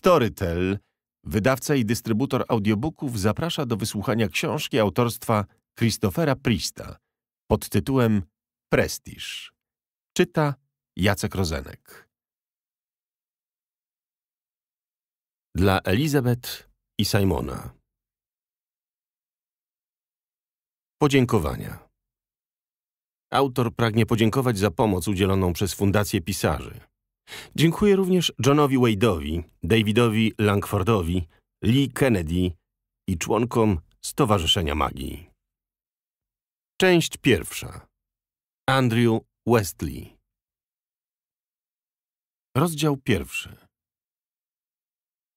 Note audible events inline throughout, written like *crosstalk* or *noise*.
Storytel, wydawca i dystrybutor audiobooków, zaprasza do wysłuchania książki autorstwa Christophera Prista pod tytułem Prestiż. Czyta Jacek Rozenek. Dla Elizabeth i Simona. Podziękowania. Autor pragnie podziękować za pomoc udzieloną przez Fundację Pisarzy. Dziękuję również Johnowi Wade'owi, Davidowi Langfordowi, Lee Kennedy i członkom Stowarzyszenia Magii. Część pierwsza. Andrew Westley. Rozdział pierwszy.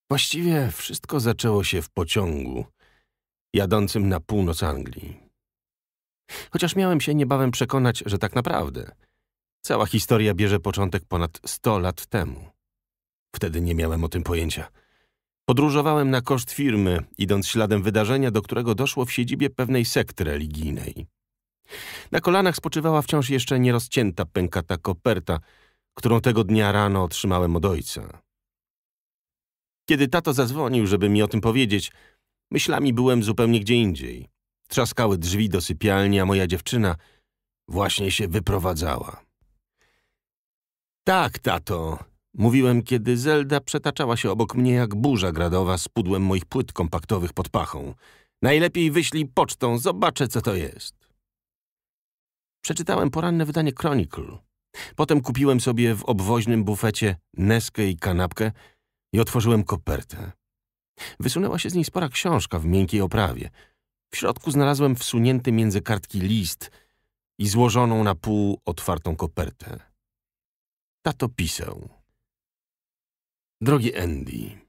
Właściwie wszystko zaczęło się w pociągu, jadącym na północ Anglii. Chociaż miałem się niebawem przekonać, że tak naprawdę – Cała historia bierze początek ponad 100 lat temu. Wtedy nie miałem o tym pojęcia. Podróżowałem na koszt firmy, idąc śladem wydarzenia, do którego doszło w siedzibie pewnej sekty religijnej. Na kolanach spoczywała wciąż jeszcze nierozcięta pękata koperta, którą tego dnia rano otrzymałem od ojca. Kiedy tato zadzwonił, żeby mi o tym powiedzieć, myślami byłem zupełnie gdzie indziej. Trzaskały drzwi do sypialni, a moja dziewczyna właśnie się wyprowadzała. Tak, tato. Mówiłem, kiedy Zelda przetaczała się obok mnie jak burza gradowa z pudłem moich płyt kompaktowych pod pachą. Najlepiej wyślij pocztą, zobaczę co to jest. Przeczytałem poranne wydanie Chronicle. Potem kupiłem sobie w obwoźnym bufecie neskę i kanapkę i otworzyłem kopertę. Wysunęła się z niej spora książka w miękkiej oprawie. W środku znalazłem wsunięty między kartki list i złożoną na pół otwartą kopertę. Tato pisał. Drogi Andy,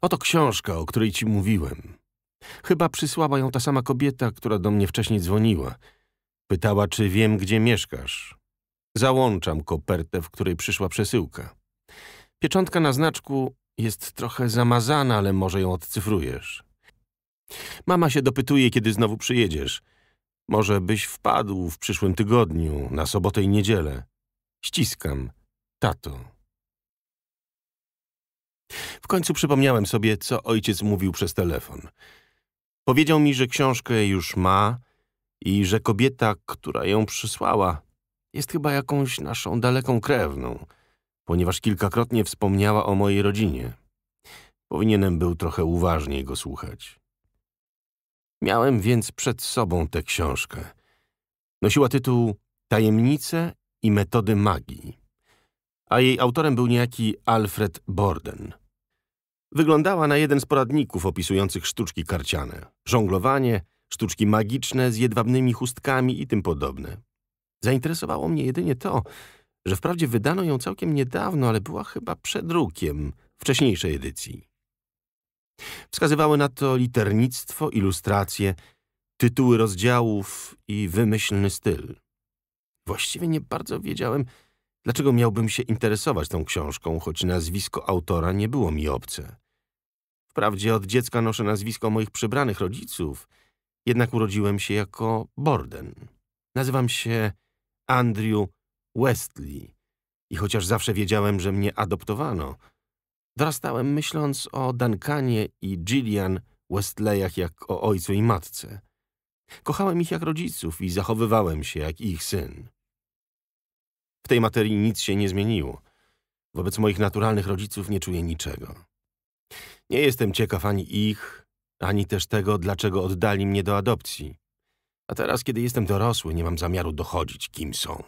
oto książka, o której ci mówiłem. Chyba przysłała ją ta sama kobieta, która do mnie wcześniej dzwoniła. Pytała, czy wiem, gdzie mieszkasz. Załączam kopertę, w której przyszła przesyłka. Pieczątka na znaczku jest trochę zamazana, ale może ją odcyfrujesz. Mama się dopytuje, kiedy znowu przyjedziesz. Może byś wpadł w przyszłym tygodniu, na sobotę i niedzielę. Ściskam. Tato. W końcu przypomniałem sobie, co ojciec mówił przez telefon. Powiedział mi, że książkę już ma i że kobieta, która ją przysłała, jest chyba jakąś naszą daleką krewną, ponieważ kilkakrotnie wspomniała o mojej rodzinie. Powinienem był trochę uważniej go słuchać. Miałem więc przed sobą tę książkę. Nosiła tytuł Tajemnice i metody magii, a jej autorem był niejaki Alfred Borden. Wyglądała na jeden z poradników opisujących sztuczki karciane, żonglowanie, sztuczki magiczne z jedwabnymi chustkami i tym podobne. Zainteresowało mnie jedynie to, że wprawdzie wydano ją całkiem niedawno, ale była chyba przedrukiem wcześniejszej edycji. Wskazywały na to liternictwo, ilustracje, tytuły rozdziałów i wymyślny styl. Właściwie nie bardzo wiedziałem, dlaczego miałbym się interesować tą książką, choć nazwisko autora nie było mi obce. Wprawdzie od dziecka noszę nazwisko moich przybranych rodziców, jednak urodziłem się jako Borden. Nazywam się Andrew Westley i chociaż zawsze wiedziałem, że mnie adoptowano, dorastałem myśląc o Duncanie i Gillian Westleyach jak o ojcu i matce. Kochałem ich jak rodziców i zachowywałem się jak ich syn. W tej materii nic się nie zmieniło. Wobec moich naturalnych rodziców nie czuję niczego. Nie jestem ciekaw ani ich, ani też tego, dlaczego oddali mnie do adopcji. A teraz, kiedy jestem dorosły, nie mam zamiaru dochodzić, kim są.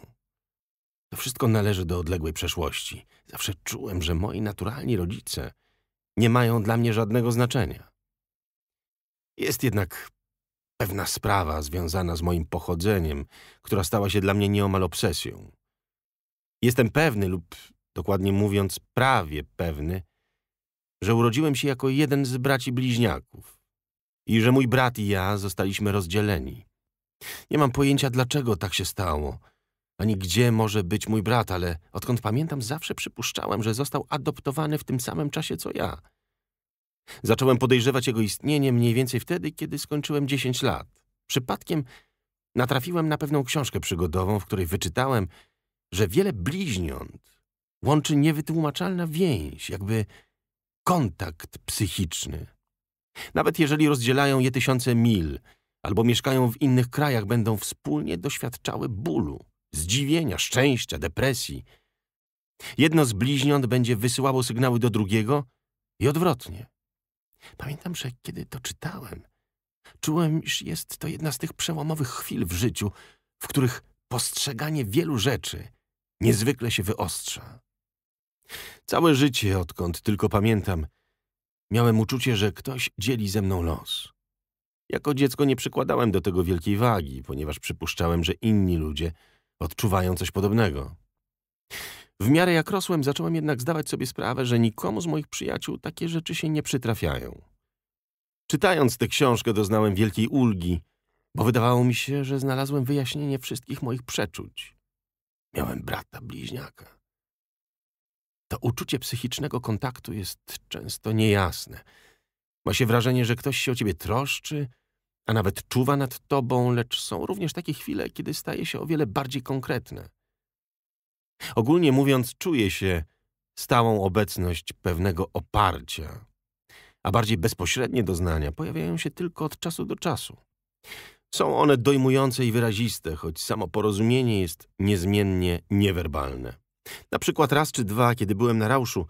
To wszystko należy do odległej przeszłości. Zawsze czułem, że moi naturalni rodzice nie mają dla mnie żadnego znaczenia. Jest jednak Pewna sprawa związana z moim pochodzeniem, która stała się dla mnie nieomal obsesją. Jestem pewny lub, dokładnie mówiąc, prawie pewny, że urodziłem się jako jeden z braci bliźniaków i że mój brat i ja zostaliśmy rozdzieleni. Nie mam pojęcia, dlaczego tak się stało, ani gdzie może być mój brat, ale odkąd pamiętam, zawsze przypuszczałem, że został adoptowany w tym samym czasie co ja – Zacząłem podejrzewać jego istnienie mniej więcej wtedy, kiedy skończyłem 10 lat. Przypadkiem natrafiłem na pewną książkę przygodową, w której wyczytałem, że wiele bliźniąt łączy niewytłumaczalna więź, jakby kontakt psychiczny. Nawet jeżeli rozdzielają je tysiące mil albo mieszkają w innych krajach, będą wspólnie doświadczały bólu, zdziwienia, szczęścia, depresji. Jedno z bliźniąt będzie wysyłało sygnały do drugiego i odwrotnie. Pamiętam, że kiedy to czytałem, czułem, iż jest to jedna z tych przełomowych chwil w życiu, w których postrzeganie wielu rzeczy niezwykle się wyostrza. Całe życie, odkąd tylko pamiętam, miałem uczucie, że ktoś dzieli ze mną los. Jako dziecko nie przykładałem do tego wielkiej wagi, ponieważ przypuszczałem, że inni ludzie odczuwają coś podobnego. W miarę jak rosłem, zacząłem jednak zdawać sobie sprawę, że nikomu z moich przyjaciół takie rzeczy się nie przytrafiają. Czytając tę książkę doznałem wielkiej ulgi, bo wydawało mi się, że znalazłem wyjaśnienie wszystkich moich przeczuć. Miałem brata bliźniaka. To uczucie psychicznego kontaktu jest często niejasne. Ma się wrażenie, że ktoś się o ciebie troszczy, a nawet czuwa nad tobą, lecz są również takie chwile, kiedy staje się o wiele bardziej konkretne – Ogólnie mówiąc, czuję się stałą obecność pewnego oparcia, a bardziej bezpośrednie doznania pojawiają się tylko od czasu do czasu. Są one dojmujące i wyraziste, choć samo porozumienie jest niezmiennie niewerbalne. Na przykład raz czy dwa, kiedy byłem na rauszu,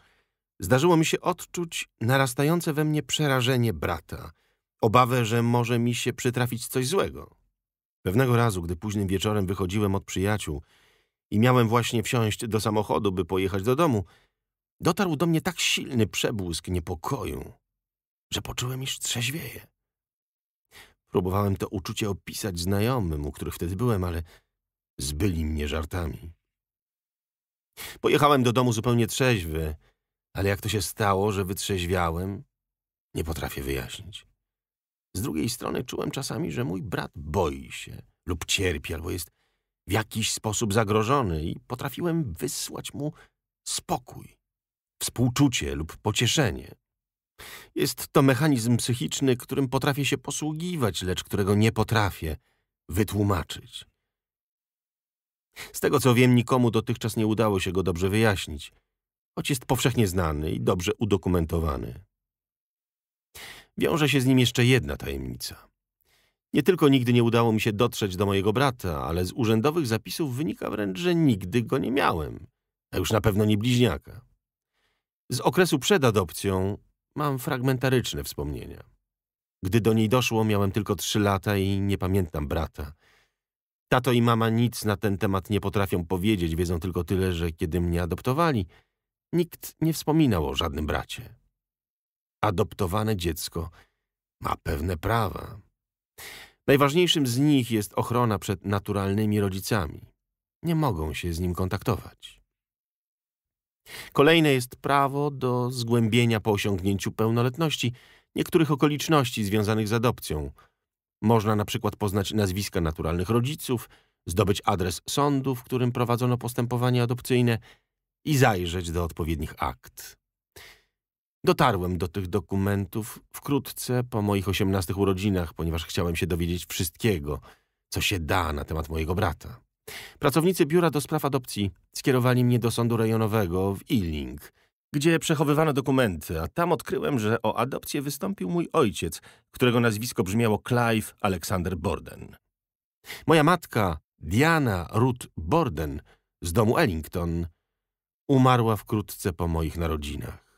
zdarzyło mi się odczuć narastające we mnie przerażenie brata, obawę, że może mi się przytrafić coś złego. Pewnego razu, gdy późnym wieczorem wychodziłem od przyjaciół, i miałem właśnie wsiąść do samochodu, by pojechać do domu, dotarł do mnie tak silny przebłysk niepokoju, że poczułem, iż trzeźwieje. Próbowałem to uczucie opisać znajomym, u których wtedy byłem, ale zbyli mnie żartami. Pojechałem do domu zupełnie trzeźwy, ale jak to się stało, że wytrzeźwiałem, nie potrafię wyjaśnić. Z drugiej strony czułem czasami, że mój brat boi się lub cierpi, albo jest w jakiś sposób zagrożony i potrafiłem wysłać mu spokój, współczucie lub pocieszenie. Jest to mechanizm psychiczny, którym potrafię się posługiwać, lecz którego nie potrafię wytłumaczyć. Z tego co wiem, nikomu dotychczas nie udało się go dobrze wyjaśnić, choć jest powszechnie znany i dobrze udokumentowany. Wiąże się z nim jeszcze jedna tajemnica – nie tylko nigdy nie udało mi się dotrzeć do mojego brata, ale z urzędowych zapisów wynika wręcz, że nigdy go nie miałem, a już na pewno nie bliźniaka. Z okresu przed adopcją mam fragmentaryczne wspomnienia. Gdy do niej doszło, miałem tylko trzy lata i nie pamiętam brata. Tato i mama nic na ten temat nie potrafią powiedzieć, wiedzą tylko tyle, że kiedy mnie adoptowali, nikt nie wspominał o żadnym bracie. Adoptowane dziecko ma pewne prawa. Najważniejszym z nich jest ochrona przed naturalnymi rodzicami. Nie mogą się z nim kontaktować. Kolejne jest prawo do zgłębienia po osiągnięciu pełnoletności niektórych okoliczności związanych z adopcją. Można na przykład poznać nazwiska naturalnych rodziców, zdobyć adres sądu, w którym prowadzono postępowanie adopcyjne i zajrzeć do odpowiednich akt. Dotarłem do tych dokumentów wkrótce po moich osiemnastych urodzinach, ponieważ chciałem się dowiedzieć wszystkiego, co się da na temat mojego brata. Pracownicy biura do spraw adopcji skierowali mnie do sądu rejonowego w Ealing, gdzie przechowywano dokumenty, a tam odkryłem, że o adopcję wystąpił mój ojciec, którego nazwisko brzmiało Clive Alexander Borden. Moja matka, Diana Ruth Borden, z domu Ellington, umarła wkrótce po moich narodzinach.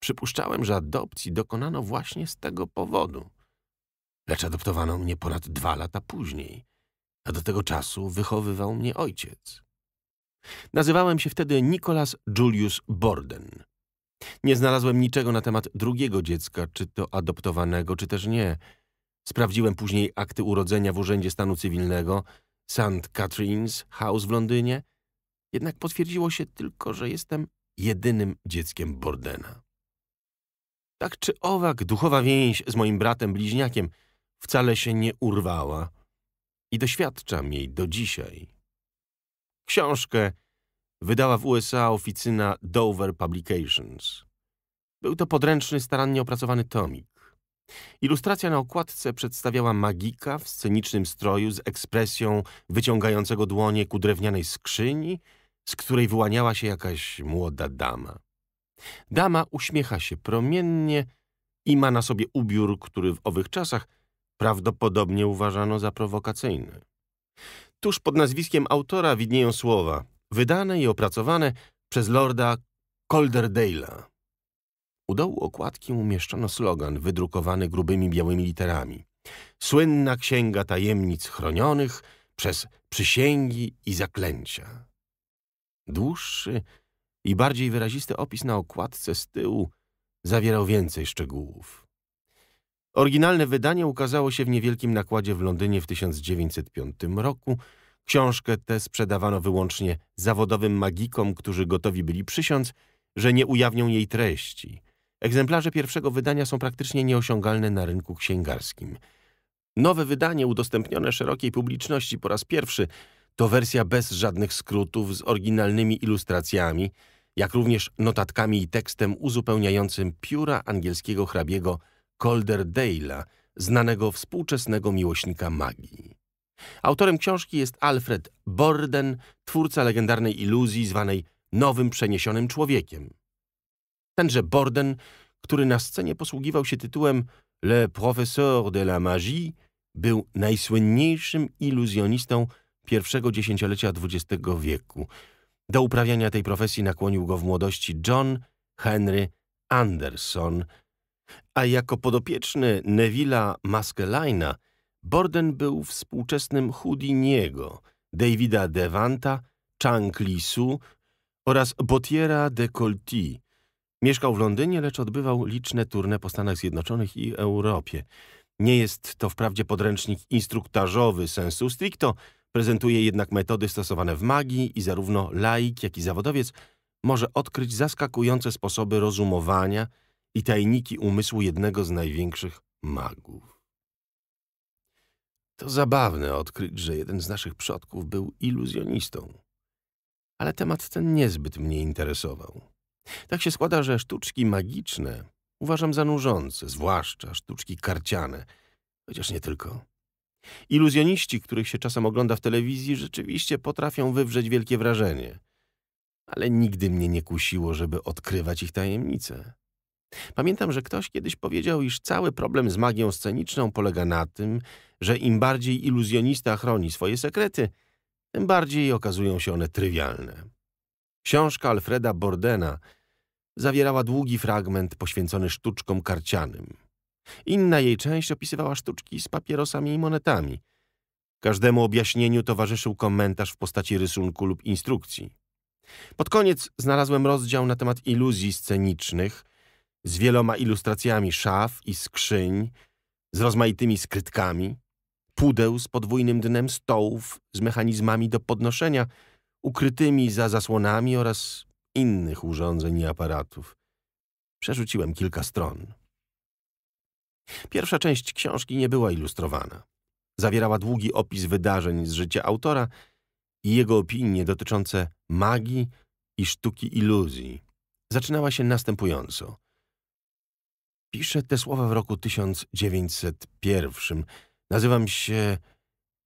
Przypuszczałem, że adopcji dokonano właśnie z tego powodu. Lecz adoptowano mnie ponad dwa lata później, a do tego czasu wychowywał mnie ojciec. Nazywałem się wtedy Nicholas Julius Borden. Nie znalazłem niczego na temat drugiego dziecka, czy to adoptowanego, czy też nie. Sprawdziłem później akty urodzenia w Urzędzie Stanu Cywilnego, St. Catherine's House w Londynie, jednak potwierdziło się tylko, że jestem jedynym dzieckiem Bordena. Tak czy owak, duchowa więź z moim bratem bliźniakiem wcale się nie urwała i doświadczam jej do dzisiaj. Książkę wydała w USA oficyna Dover Publications. Był to podręczny, starannie opracowany tomik. Ilustracja na okładce przedstawiała magika w scenicznym stroju z ekspresją wyciągającego dłonie ku drewnianej skrzyni, z której wyłaniała się jakaś młoda dama. Dama uśmiecha się promiennie i ma na sobie ubiór, który w owych czasach prawdopodobnie uważano za prowokacyjny. Tuż pod nazwiskiem autora widnieją słowa wydane i opracowane przez lorda Calderdale'a. U dołu okładki umieszczono slogan wydrukowany grubymi białymi literami. Słynna księga tajemnic chronionych przez przysięgi i zaklęcia. Dłuższy i bardziej wyrazisty opis na okładce z tyłu zawierał więcej szczegółów. Oryginalne wydanie ukazało się w niewielkim nakładzie w Londynie w 1905 roku. Książkę tę sprzedawano wyłącznie zawodowym magikom, którzy gotowi byli przysiąc, że nie ujawnią jej treści. Egzemplarze pierwszego wydania są praktycznie nieosiągalne na rynku księgarskim. Nowe wydanie udostępnione szerokiej publiczności po raz pierwszy to wersja bez żadnych skrótów, z oryginalnymi ilustracjami, jak również notatkami i tekstem uzupełniającym pióra angielskiego hrabiego Dale'a, znanego współczesnego miłośnika magii. Autorem książki jest Alfred Borden, twórca legendarnej iluzji zwanej Nowym Przeniesionym Człowiekiem. Tenże Borden, który na scenie posługiwał się tytułem Le Professeur de la Magie, był najsłynniejszym iluzjonistą pierwszego dziesięciolecia XX wieku. Do uprawiania tej profesji nakłonił go w młodości John Henry Anderson, a jako podopieczny Neville'a Maskelyna Borden był współczesnym Houdiniego, Davida Devanta, Chang Lisu oraz Bottiera de Colty. Mieszkał w Londynie, lecz odbywał liczne turne po Stanach Zjednoczonych i Europie. Nie jest to wprawdzie podręcznik instruktażowy sensu stricto, Prezentuje jednak metody stosowane w magii i zarówno laik, jak i zawodowiec może odkryć zaskakujące sposoby rozumowania i tajniki umysłu jednego z największych magów. To zabawne odkryć, że jeden z naszych przodków był iluzjonistą. Ale temat ten niezbyt mnie interesował. Tak się składa, że sztuczki magiczne uważam za nużące, zwłaszcza sztuczki karciane, chociaż nie tylko. Iluzjoniści, których się czasem ogląda w telewizji, rzeczywiście potrafią wywrzeć wielkie wrażenie. Ale nigdy mnie nie kusiło, żeby odkrywać ich tajemnice. Pamiętam, że ktoś kiedyś powiedział, iż cały problem z magią sceniczną polega na tym, że im bardziej iluzjonista chroni swoje sekrety, tym bardziej okazują się one trywialne. Książka Alfreda Bordena zawierała długi fragment poświęcony sztuczkom karcianym – Inna jej część opisywała sztuczki z papierosami i monetami. Każdemu objaśnieniu towarzyszył komentarz w postaci rysunku lub instrukcji. Pod koniec znalazłem rozdział na temat iluzji scenicznych z wieloma ilustracjami szaf i skrzyń, z rozmaitymi skrytkami, pudeł z podwójnym dnem stołów z mechanizmami do podnoszenia, ukrytymi za zasłonami oraz innych urządzeń i aparatów. Przerzuciłem kilka stron. Pierwsza część książki nie była ilustrowana. Zawierała długi opis wydarzeń z życia autora i jego opinie dotyczące magii i sztuki iluzji. Zaczynała się następująco. Piszę te słowa w roku 1901. Nazywam się,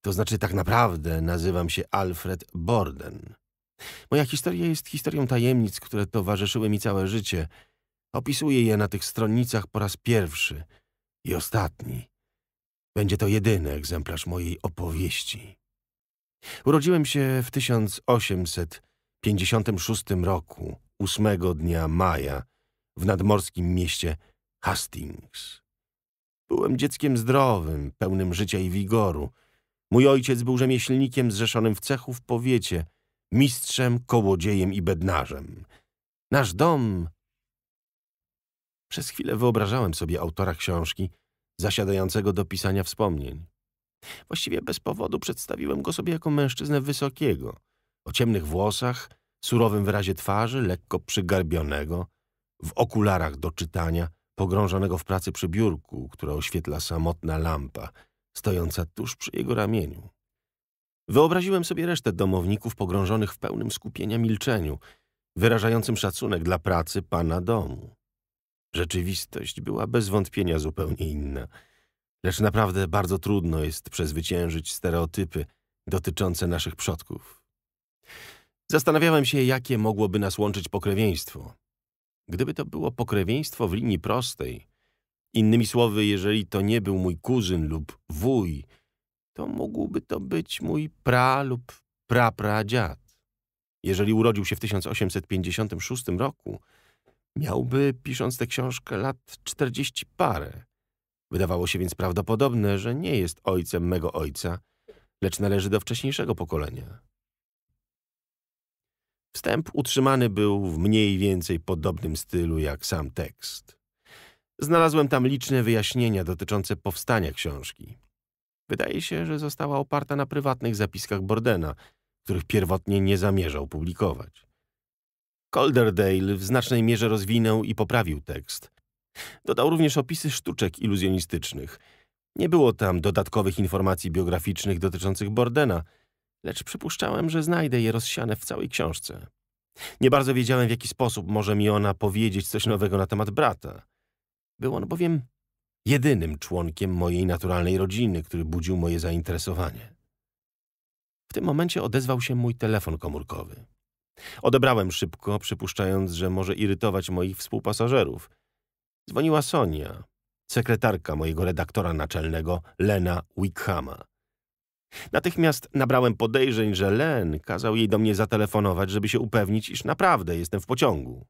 to znaczy tak naprawdę nazywam się Alfred Borden. Moja historia jest historią tajemnic, które towarzyszyły mi całe życie. Opisuję je na tych stronicach po raz pierwszy – i ostatni. Będzie to jedyny egzemplarz mojej opowieści. Urodziłem się w 1856 roku, 8 dnia maja, w nadmorskim mieście Hastings. Byłem dzieckiem zdrowym, pełnym życia i wigoru. Mój ojciec był rzemieślnikiem zrzeszonym w cechu w powiecie, mistrzem, kołodziejem i bednarzem. Nasz dom przez chwilę wyobrażałem sobie autora książki, zasiadającego do pisania wspomnień. Właściwie bez powodu przedstawiłem go sobie jako mężczyznę wysokiego, o ciemnych włosach, surowym wyrazie twarzy, lekko przygarbionego, w okularach do czytania, pogrążonego w pracy przy biurku, które oświetla samotna lampa, stojąca tuż przy jego ramieniu. Wyobraziłem sobie resztę domowników pogrążonych w pełnym skupienia milczeniu, wyrażającym szacunek dla pracy pana domu. Rzeczywistość była bez wątpienia zupełnie inna. Lecz naprawdę bardzo trudno jest przezwyciężyć stereotypy dotyczące naszych przodków. Zastanawiałem się, jakie mogłoby nas łączyć pokrewieństwo. Gdyby to było pokrewieństwo w linii prostej, innymi słowy, jeżeli to nie był mój kuzyn lub wuj, to mógłby to być mój pra lub prapradziad. Jeżeli urodził się w 1856 roku, Miałby, pisząc tę książkę, lat czterdzieści parę. Wydawało się więc prawdopodobne, że nie jest ojcem mego ojca, lecz należy do wcześniejszego pokolenia. Wstęp utrzymany był w mniej więcej podobnym stylu jak sam tekst. Znalazłem tam liczne wyjaśnienia dotyczące powstania książki. Wydaje się, że została oparta na prywatnych zapiskach Bordena, których pierwotnie nie zamierzał publikować. Colderdale w znacznej mierze rozwinął i poprawił tekst. Dodał również opisy sztuczek iluzjonistycznych. Nie było tam dodatkowych informacji biograficznych dotyczących Bordena, lecz przypuszczałem, że znajdę je rozsiane w całej książce. Nie bardzo wiedziałem, w jaki sposób może mi ona powiedzieć coś nowego na temat brata. Był on bowiem jedynym członkiem mojej naturalnej rodziny, który budził moje zainteresowanie. W tym momencie odezwał się mój telefon komórkowy. Odebrałem szybko, przypuszczając, że może irytować moich współpasażerów. Dzwoniła Sonia, sekretarka mojego redaktora naczelnego Lena Wickhama. Natychmiast nabrałem podejrzeń, że Len kazał jej do mnie zatelefonować, żeby się upewnić, iż naprawdę jestem w pociągu.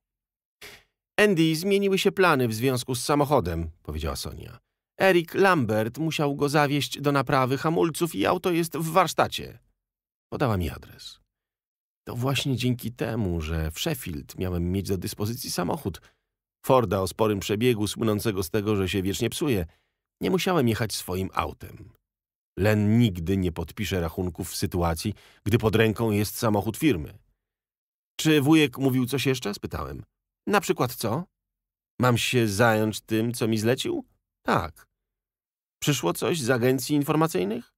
Andy, zmieniły się plany w związku z samochodem, powiedziała Sonia. Eric Lambert musiał go zawieźć do naprawy hamulców i auto jest w warsztacie. Podała mi adres. To właśnie dzięki temu, że w Sheffield miałem mieć do dyspozycji samochód. Forda o sporym przebiegu, słynącego z tego, że się wiecznie psuje. Nie musiałem jechać swoim autem. Len nigdy nie podpisze rachunków w sytuacji, gdy pod ręką jest samochód firmy. Czy wujek mówił coś jeszcze? Spytałem. Na przykład co? Mam się zająć tym, co mi zlecił? Tak. Przyszło coś z agencji informacyjnych?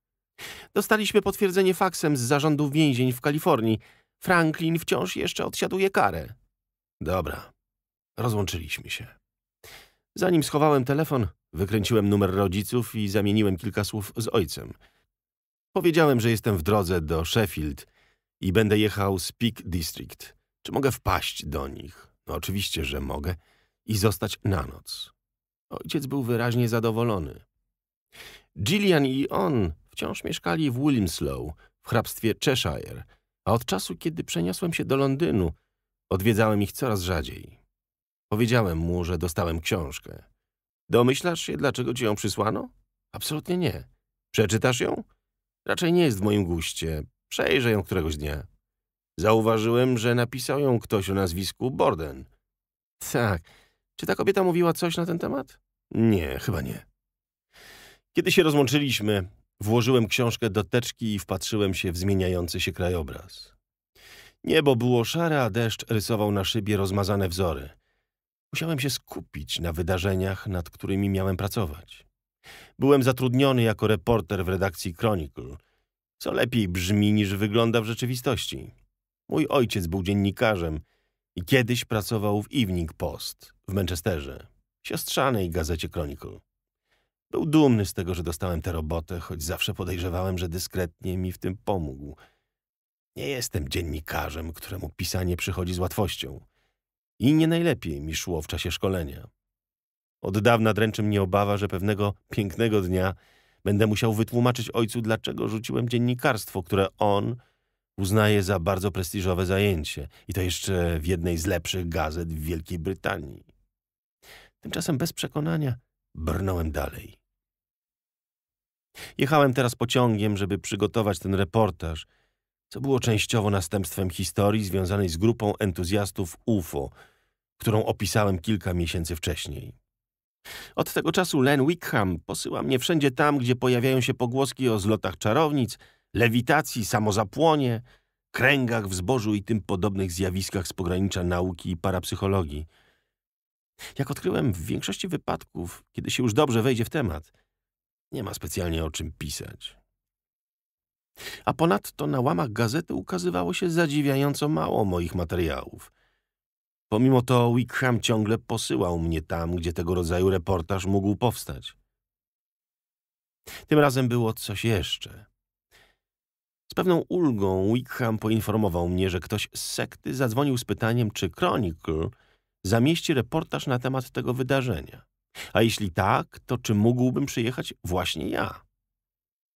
Dostaliśmy potwierdzenie faksem z zarządu więzień w Kalifornii – Franklin wciąż jeszcze odsiaduje karę. Dobra. Rozłączyliśmy się. Zanim schowałem telefon, wykręciłem numer rodziców i zamieniłem kilka słów z ojcem. Powiedziałem, że jestem w drodze do Sheffield i będę jechał z Peak District. Czy mogę wpaść do nich? No oczywiście, że mogę. I zostać na noc. Ojciec był wyraźnie zadowolony. Gillian i on wciąż mieszkali w Williamslow, w hrabstwie Cheshire – a od czasu, kiedy przeniosłem się do Londynu, odwiedzałem ich coraz rzadziej. Powiedziałem mu, że dostałem książkę. Domyślasz się, dlaczego ci ją przysłano? Absolutnie nie. Przeczytasz ją? Raczej nie jest w moim guście. Przejrzę ją któregoś dnia. Zauważyłem, że napisał ją ktoś o nazwisku Borden. Tak. Czy ta kobieta mówiła coś na ten temat? Nie, chyba nie. Kiedy się rozłączyliśmy, Włożyłem książkę do teczki i wpatrzyłem się w zmieniający się krajobraz. Niebo było szare, a deszcz rysował na szybie rozmazane wzory. Musiałem się skupić na wydarzeniach, nad którymi miałem pracować. Byłem zatrudniony jako reporter w redakcji Chronicle, co lepiej brzmi niż wygląda w rzeczywistości. Mój ojciec był dziennikarzem i kiedyś pracował w Evening Post w Manchesterze, siostrzanej gazecie Chronicle. Był dumny z tego, że dostałem tę robotę, choć zawsze podejrzewałem, że dyskretnie mi w tym pomógł. Nie jestem dziennikarzem, któremu pisanie przychodzi z łatwością. I nie najlepiej mi szło w czasie szkolenia. Od dawna dręczy mnie obawa, że pewnego pięknego dnia będę musiał wytłumaczyć ojcu, dlaczego rzuciłem dziennikarstwo, które on uznaje za bardzo prestiżowe zajęcie i to jeszcze w jednej z lepszych gazet w Wielkiej Brytanii. Tymczasem bez przekonania brnąłem dalej. Jechałem teraz pociągiem, żeby przygotować ten reportaż, co było częściowo następstwem historii związanej z grupą entuzjastów UFO, którą opisałem kilka miesięcy wcześniej. Od tego czasu Len Wickham posyła mnie wszędzie tam, gdzie pojawiają się pogłoski o zlotach czarownic, lewitacji, samozapłonie, kręgach w zbożu i tym podobnych zjawiskach z pogranicza nauki i parapsychologii – jak odkryłem, w większości wypadków, kiedy się już dobrze wejdzie w temat, nie ma specjalnie o czym pisać. A ponadto na łamach gazety ukazywało się zadziwiająco mało moich materiałów. Pomimo to Wickham ciągle posyłał mnie tam, gdzie tego rodzaju reportaż mógł powstać. Tym razem było coś jeszcze. Z pewną ulgą Wickham poinformował mnie, że ktoś z sekty zadzwonił z pytaniem, czy Chronicle – zamieści reportaż na temat tego wydarzenia? A jeśli tak, to czy mógłbym przyjechać właśnie ja?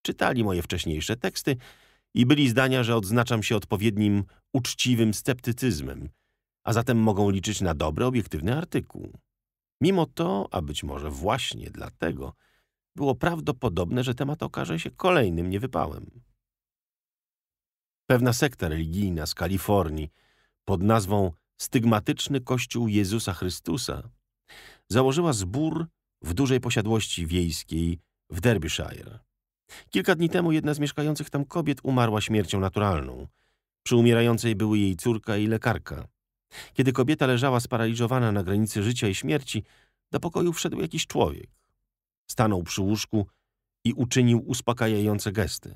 Czytali moje wcześniejsze teksty i byli zdania, że odznaczam się odpowiednim uczciwym sceptycyzmem, a zatem mogą liczyć na dobry, obiektywny artykuł. Mimo to, a być może właśnie dlatego, było prawdopodobne, że temat okaże się kolejnym niewypałem. Pewna sekta religijna z Kalifornii pod nazwą stygmatyczny Kościół Jezusa Chrystusa, założyła zbór w dużej posiadłości wiejskiej w Derbyshire. Kilka dni temu jedna z mieszkających tam kobiet umarła śmiercią naturalną. Przy umierającej były jej córka i lekarka. Kiedy kobieta leżała sparaliżowana na granicy życia i śmierci, do pokoju wszedł jakiś człowiek. Stanął przy łóżku i uczynił uspokajające gesty.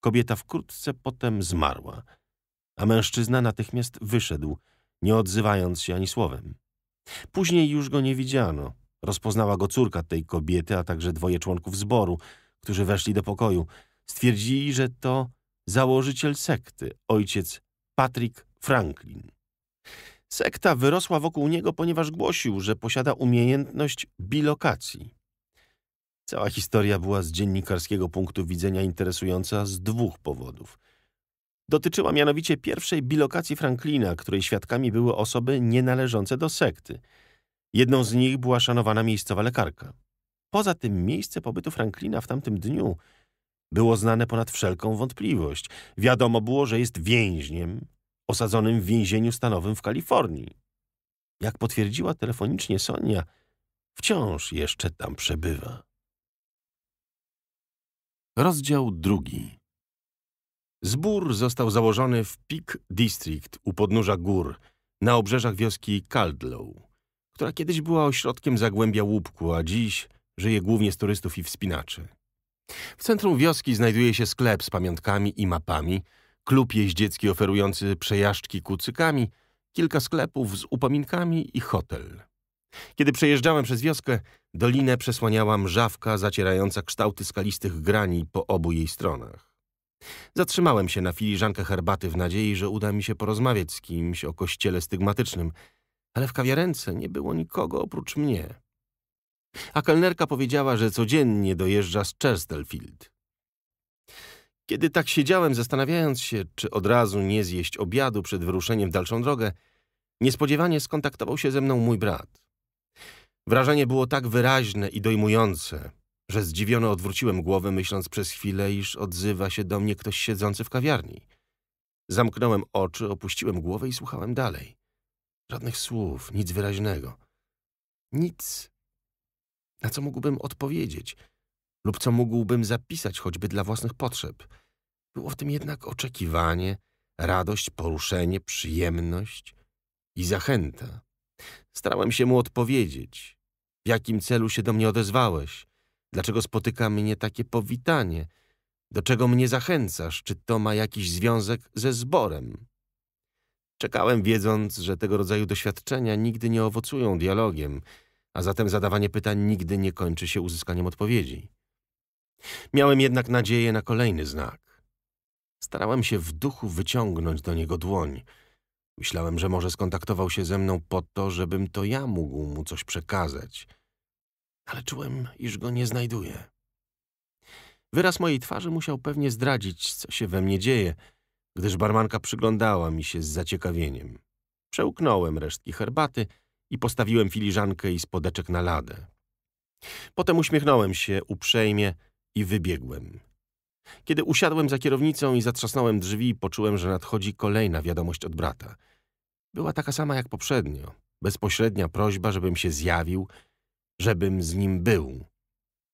Kobieta wkrótce potem zmarła, a mężczyzna natychmiast wyszedł – nie odzywając się ani słowem. Później już go nie widziano. Rozpoznała go córka tej kobiety, a także dwoje członków zboru, którzy weszli do pokoju. Stwierdzili, że to założyciel sekty, ojciec Patrick Franklin. Sekta wyrosła wokół niego, ponieważ głosił, że posiada umiejętność bilokacji. Cała historia była z dziennikarskiego punktu widzenia interesująca z dwóch powodów – Dotyczyła mianowicie pierwszej bilokacji Franklina, której świadkami były osoby nienależące do sekty. Jedną z nich była szanowana miejscowa lekarka. Poza tym miejsce pobytu Franklina w tamtym dniu było znane ponad wszelką wątpliwość. Wiadomo było, że jest więźniem osadzonym w więzieniu stanowym w Kalifornii. Jak potwierdziła telefonicznie Sonia, wciąż jeszcze tam przebywa. Rozdział drugi. Zbór został założony w Peak District u podnóża gór, na obrzeżach wioski Caldlow, która kiedyś była ośrodkiem zagłębia łupku, a dziś żyje głównie z turystów i wspinaczy. W centrum wioski znajduje się sklep z pamiątkami i mapami, klub jeździecki oferujący przejażdżki kucykami, kilka sklepów z upominkami i hotel. Kiedy przejeżdżałem przez wioskę, dolinę przesłaniała mrzawka zacierająca kształty skalistych grani po obu jej stronach. Zatrzymałem się na filiżankę herbaty w nadziei, że uda mi się porozmawiać z kimś o kościele stygmatycznym, ale w kawiarence nie było nikogo oprócz mnie. A kelnerka powiedziała, że codziennie dojeżdża z Chesterfield. Kiedy tak siedziałem, zastanawiając się, czy od razu nie zjeść obiadu przed wyruszeniem w dalszą drogę, niespodziewanie skontaktował się ze mną mój brat. Wrażenie było tak wyraźne i dojmujące, że zdziwiony odwróciłem głowę, myśląc przez chwilę, iż odzywa się do mnie ktoś siedzący w kawiarni. Zamknąłem oczy, opuściłem głowę i słuchałem dalej. Żadnych słów, nic wyraźnego. Nic. Na co mógłbym odpowiedzieć? Lub co mógłbym zapisać choćby dla własnych potrzeb? Było w tym jednak oczekiwanie, radość, poruszenie, przyjemność i zachęta. Starałem się mu odpowiedzieć. W jakim celu się do mnie odezwałeś? Dlaczego spotyka mnie takie powitanie? Do czego mnie zachęcasz? Czy to ma jakiś związek ze zborem? Czekałem, wiedząc, że tego rodzaju doświadczenia nigdy nie owocują dialogiem, a zatem zadawanie pytań nigdy nie kończy się uzyskaniem odpowiedzi. Miałem jednak nadzieję na kolejny znak. Starałem się w duchu wyciągnąć do niego dłoń. Myślałem, że może skontaktował się ze mną po to, żebym to ja mógł mu coś przekazać – ale czułem, iż go nie znajduję. Wyraz mojej twarzy musiał pewnie zdradzić, co się we mnie dzieje, gdyż barmanka przyglądała mi się z zaciekawieniem. Przełknąłem resztki herbaty i postawiłem filiżankę i spodeczek na ladę. Potem uśmiechnąłem się uprzejmie i wybiegłem. Kiedy usiadłem za kierownicą i zatrzasnąłem drzwi, poczułem, że nadchodzi kolejna wiadomość od brata. Była taka sama jak poprzednio. Bezpośrednia prośba, żebym się zjawił żebym z nim był.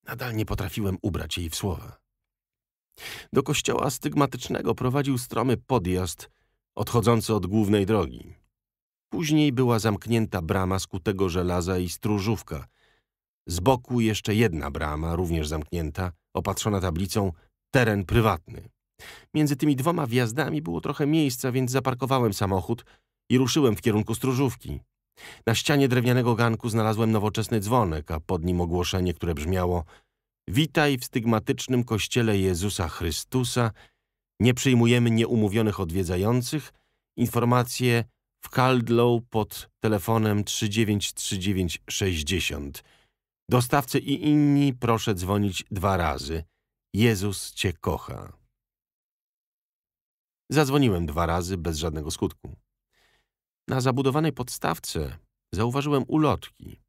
Nadal nie potrafiłem ubrać jej w słowa. Do kościoła stygmatycznego prowadził stromy podjazd odchodzący od głównej drogi. Później była zamknięta brama skutego żelaza i stróżówka. Z boku jeszcze jedna brama, również zamknięta, opatrzona tablicą teren prywatny. Między tymi dwoma wjazdami było trochę miejsca, więc zaparkowałem samochód i ruszyłem w kierunku stróżówki. Na ścianie drewnianego ganku znalazłem nowoczesny dzwonek, a pod nim ogłoszenie, które brzmiało Witaj w stygmatycznym Kościele Jezusa Chrystusa. Nie przyjmujemy nieumówionych odwiedzających. Informacje w Caldlow pod telefonem 393960. Dostawcy i inni proszę dzwonić dwa razy. Jezus Cię kocha. Zadzwoniłem dwa razy bez żadnego skutku. Na zabudowanej podstawce zauważyłem ulotki,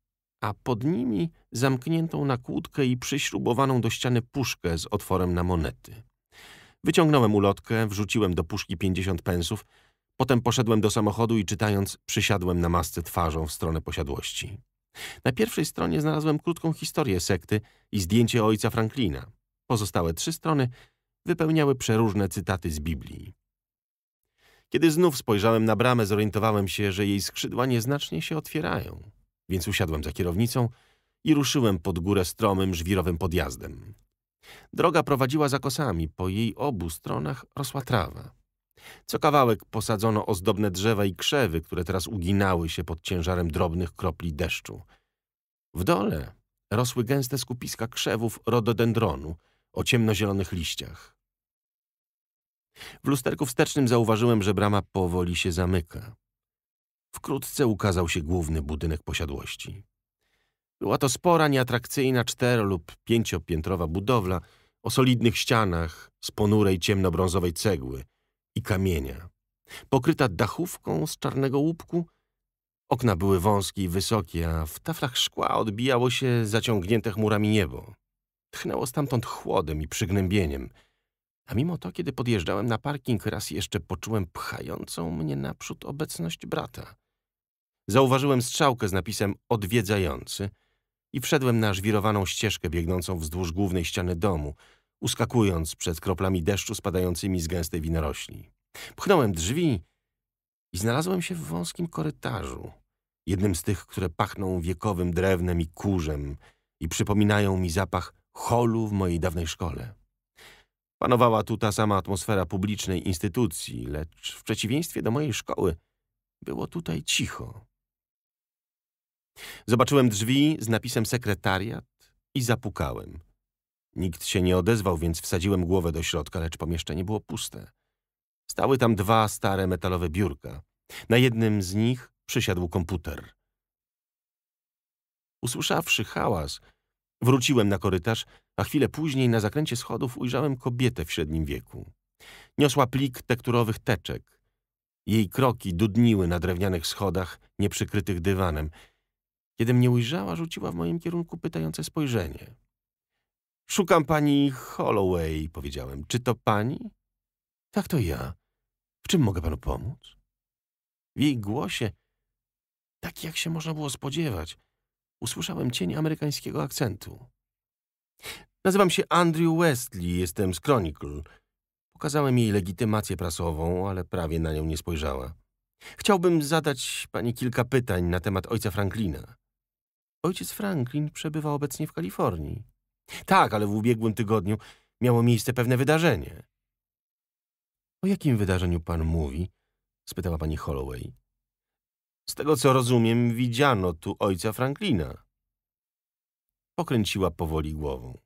a pod nimi zamkniętą na kłódkę i przyśrubowaną do ściany puszkę z otworem na monety. Wyciągnąłem ulotkę, wrzuciłem do puszki 50 pensów, potem poszedłem do samochodu i czytając przysiadłem na masce twarzą w stronę posiadłości. Na pierwszej stronie znalazłem krótką historię sekty i zdjęcie ojca Franklina. Pozostałe trzy strony wypełniały przeróżne cytaty z Biblii. Kiedy znów spojrzałem na bramę, zorientowałem się, że jej skrzydła nieznacznie się otwierają, więc usiadłem za kierownicą i ruszyłem pod górę stromym, żwirowym podjazdem. Droga prowadziła za kosami, po jej obu stronach rosła trawa. Co kawałek posadzono ozdobne drzewa i krzewy, które teraz uginały się pod ciężarem drobnych kropli deszczu. W dole rosły gęste skupiska krzewów rododendronu o ciemnozielonych liściach. W lusterku wstecznym zauważyłem, że brama powoli się zamyka. Wkrótce ukazał się główny budynek posiadłości. Była to spora, nieatrakcyjna cztero- lub pięciopiętrowa budowla o solidnych ścianach z ponurej ciemnobrązowej cegły i kamienia, pokryta dachówką z czarnego łupku. Okna były wąskie i wysokie, a w taflach szkła odbijało się zaciągnięte chmurami niebo. Tchnęło stamtąd chłodem i przygnębieniem – a mimo to, kiedy podjeżdżałem na parking, raz jeszcze poczułem pchającą mnie naprzód obecność brata. Zauważyłem strzałkę z napisem odwiedzający i wszedłem na żwirowaną ścieżkę biegnącą wzdłuż głównej ściany domu, uskakując przed kroplami deszczu spadającymi z gęstej winorośli. Pchnąłem drzwi i znalazłem się w wąskim korytarzu, jednym z tych, które pachną wiekowym drewnem i kurzem i przypominają mi zapach holu w mojej dawnej szkole. Panowała tu ta sama atmosfera publicznej instytucji, lecz w przeciwieństwie do mojej szkoły było tutaj cicho. Zobaczyłem drzwi z napisem sekretariat i zapukałem. Nikt się nie odezwał, więc wsadziłem głowę do środka, lecz pomieszczenie było puste. Stały tam dwa stare metalowe biurka. Na jednym z nich przysiadł komputer. Usłyszawszy hałas, wróciłem na korytarz, a chwilę później na zakręcie schodów ujrzałem kobietę w średnim wieku. Niosła plik tekturowych teczek. Jej kroki dudniły na drewnianych schodach, nieprzykrytych dywanem. Kiedy mnie ujrzała, rzuciła w moim kierunku pytające spojrzenie. Szukam pani Holloway, powiedziałem. Czy to pani? Tak to ja. W czym mogę panu pomóc? W jej głosie, tak jak się można było spodziewać, usłyszałem cień amerykańskiego akcentu. Nazywam się Andrew Westley, jestem z Chronicle. Pokazałem jej legitymację prasową, ale prawie na nią nie spojrzała. Chciałbym zadać pani kilka pytań na temat ojca Franklina. Ojciec Franklin przebywa obecnie w Kalifornii. Tak, ale w ubiegłym tygodniu miało miejsce pewne wydarzenie. O jakim wydarzeniu pan mówi? spytała pani Holloway. Z tego co rozumiem, widziano tu ojca Franklina. Pokręciła powoli głową.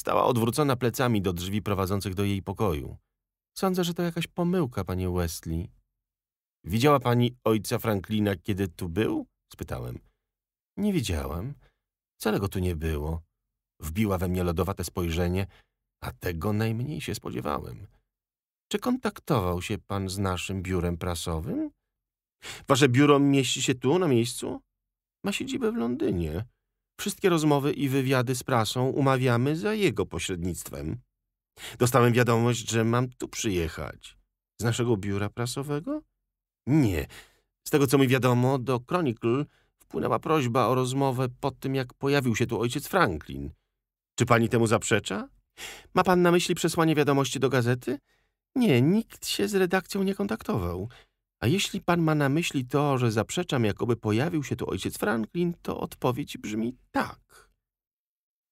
Stała odwrócona plecami do drzwi prowadzących do jej pokoju. Sądzę, że to jakaś pomyłka, panie Wesley. Widziała pani ojca Franklina, kiedy tu był? Spytałem. Nie widziałam. Wcale go tu nie było. Wbiła we mnie lodowate spojrzenie, a tego najmniej się spodziewałem. Czy kontaktował się pan z naszym biurem prasowym? Wasze biuro mieści się tu, na miejscu? Ma siedzibę w Londynie. Wszystkie rozmowy i wywiady z prasą umawiamy za jego pośrednictwem. Dostałem wiadomość, że mam tu przyjechać. Z naszego biura prasowego? Nie. Z tego, co mi wiadomo, do Chronicle wpłynęła prośba o rozmowę po tym, jak pojawił się tu ojciec Franklin. Czy pani temu zaprzecza? Ma pan na myśli przesłanie wiadomości do gazety? Nie, nikt się z redakcją nie kontaktował. A jeśli pan ma na myśli to, że zaprzeczam, jakoby pojawił się tu ojciec Franklin, to odpowiedź brzmi tak.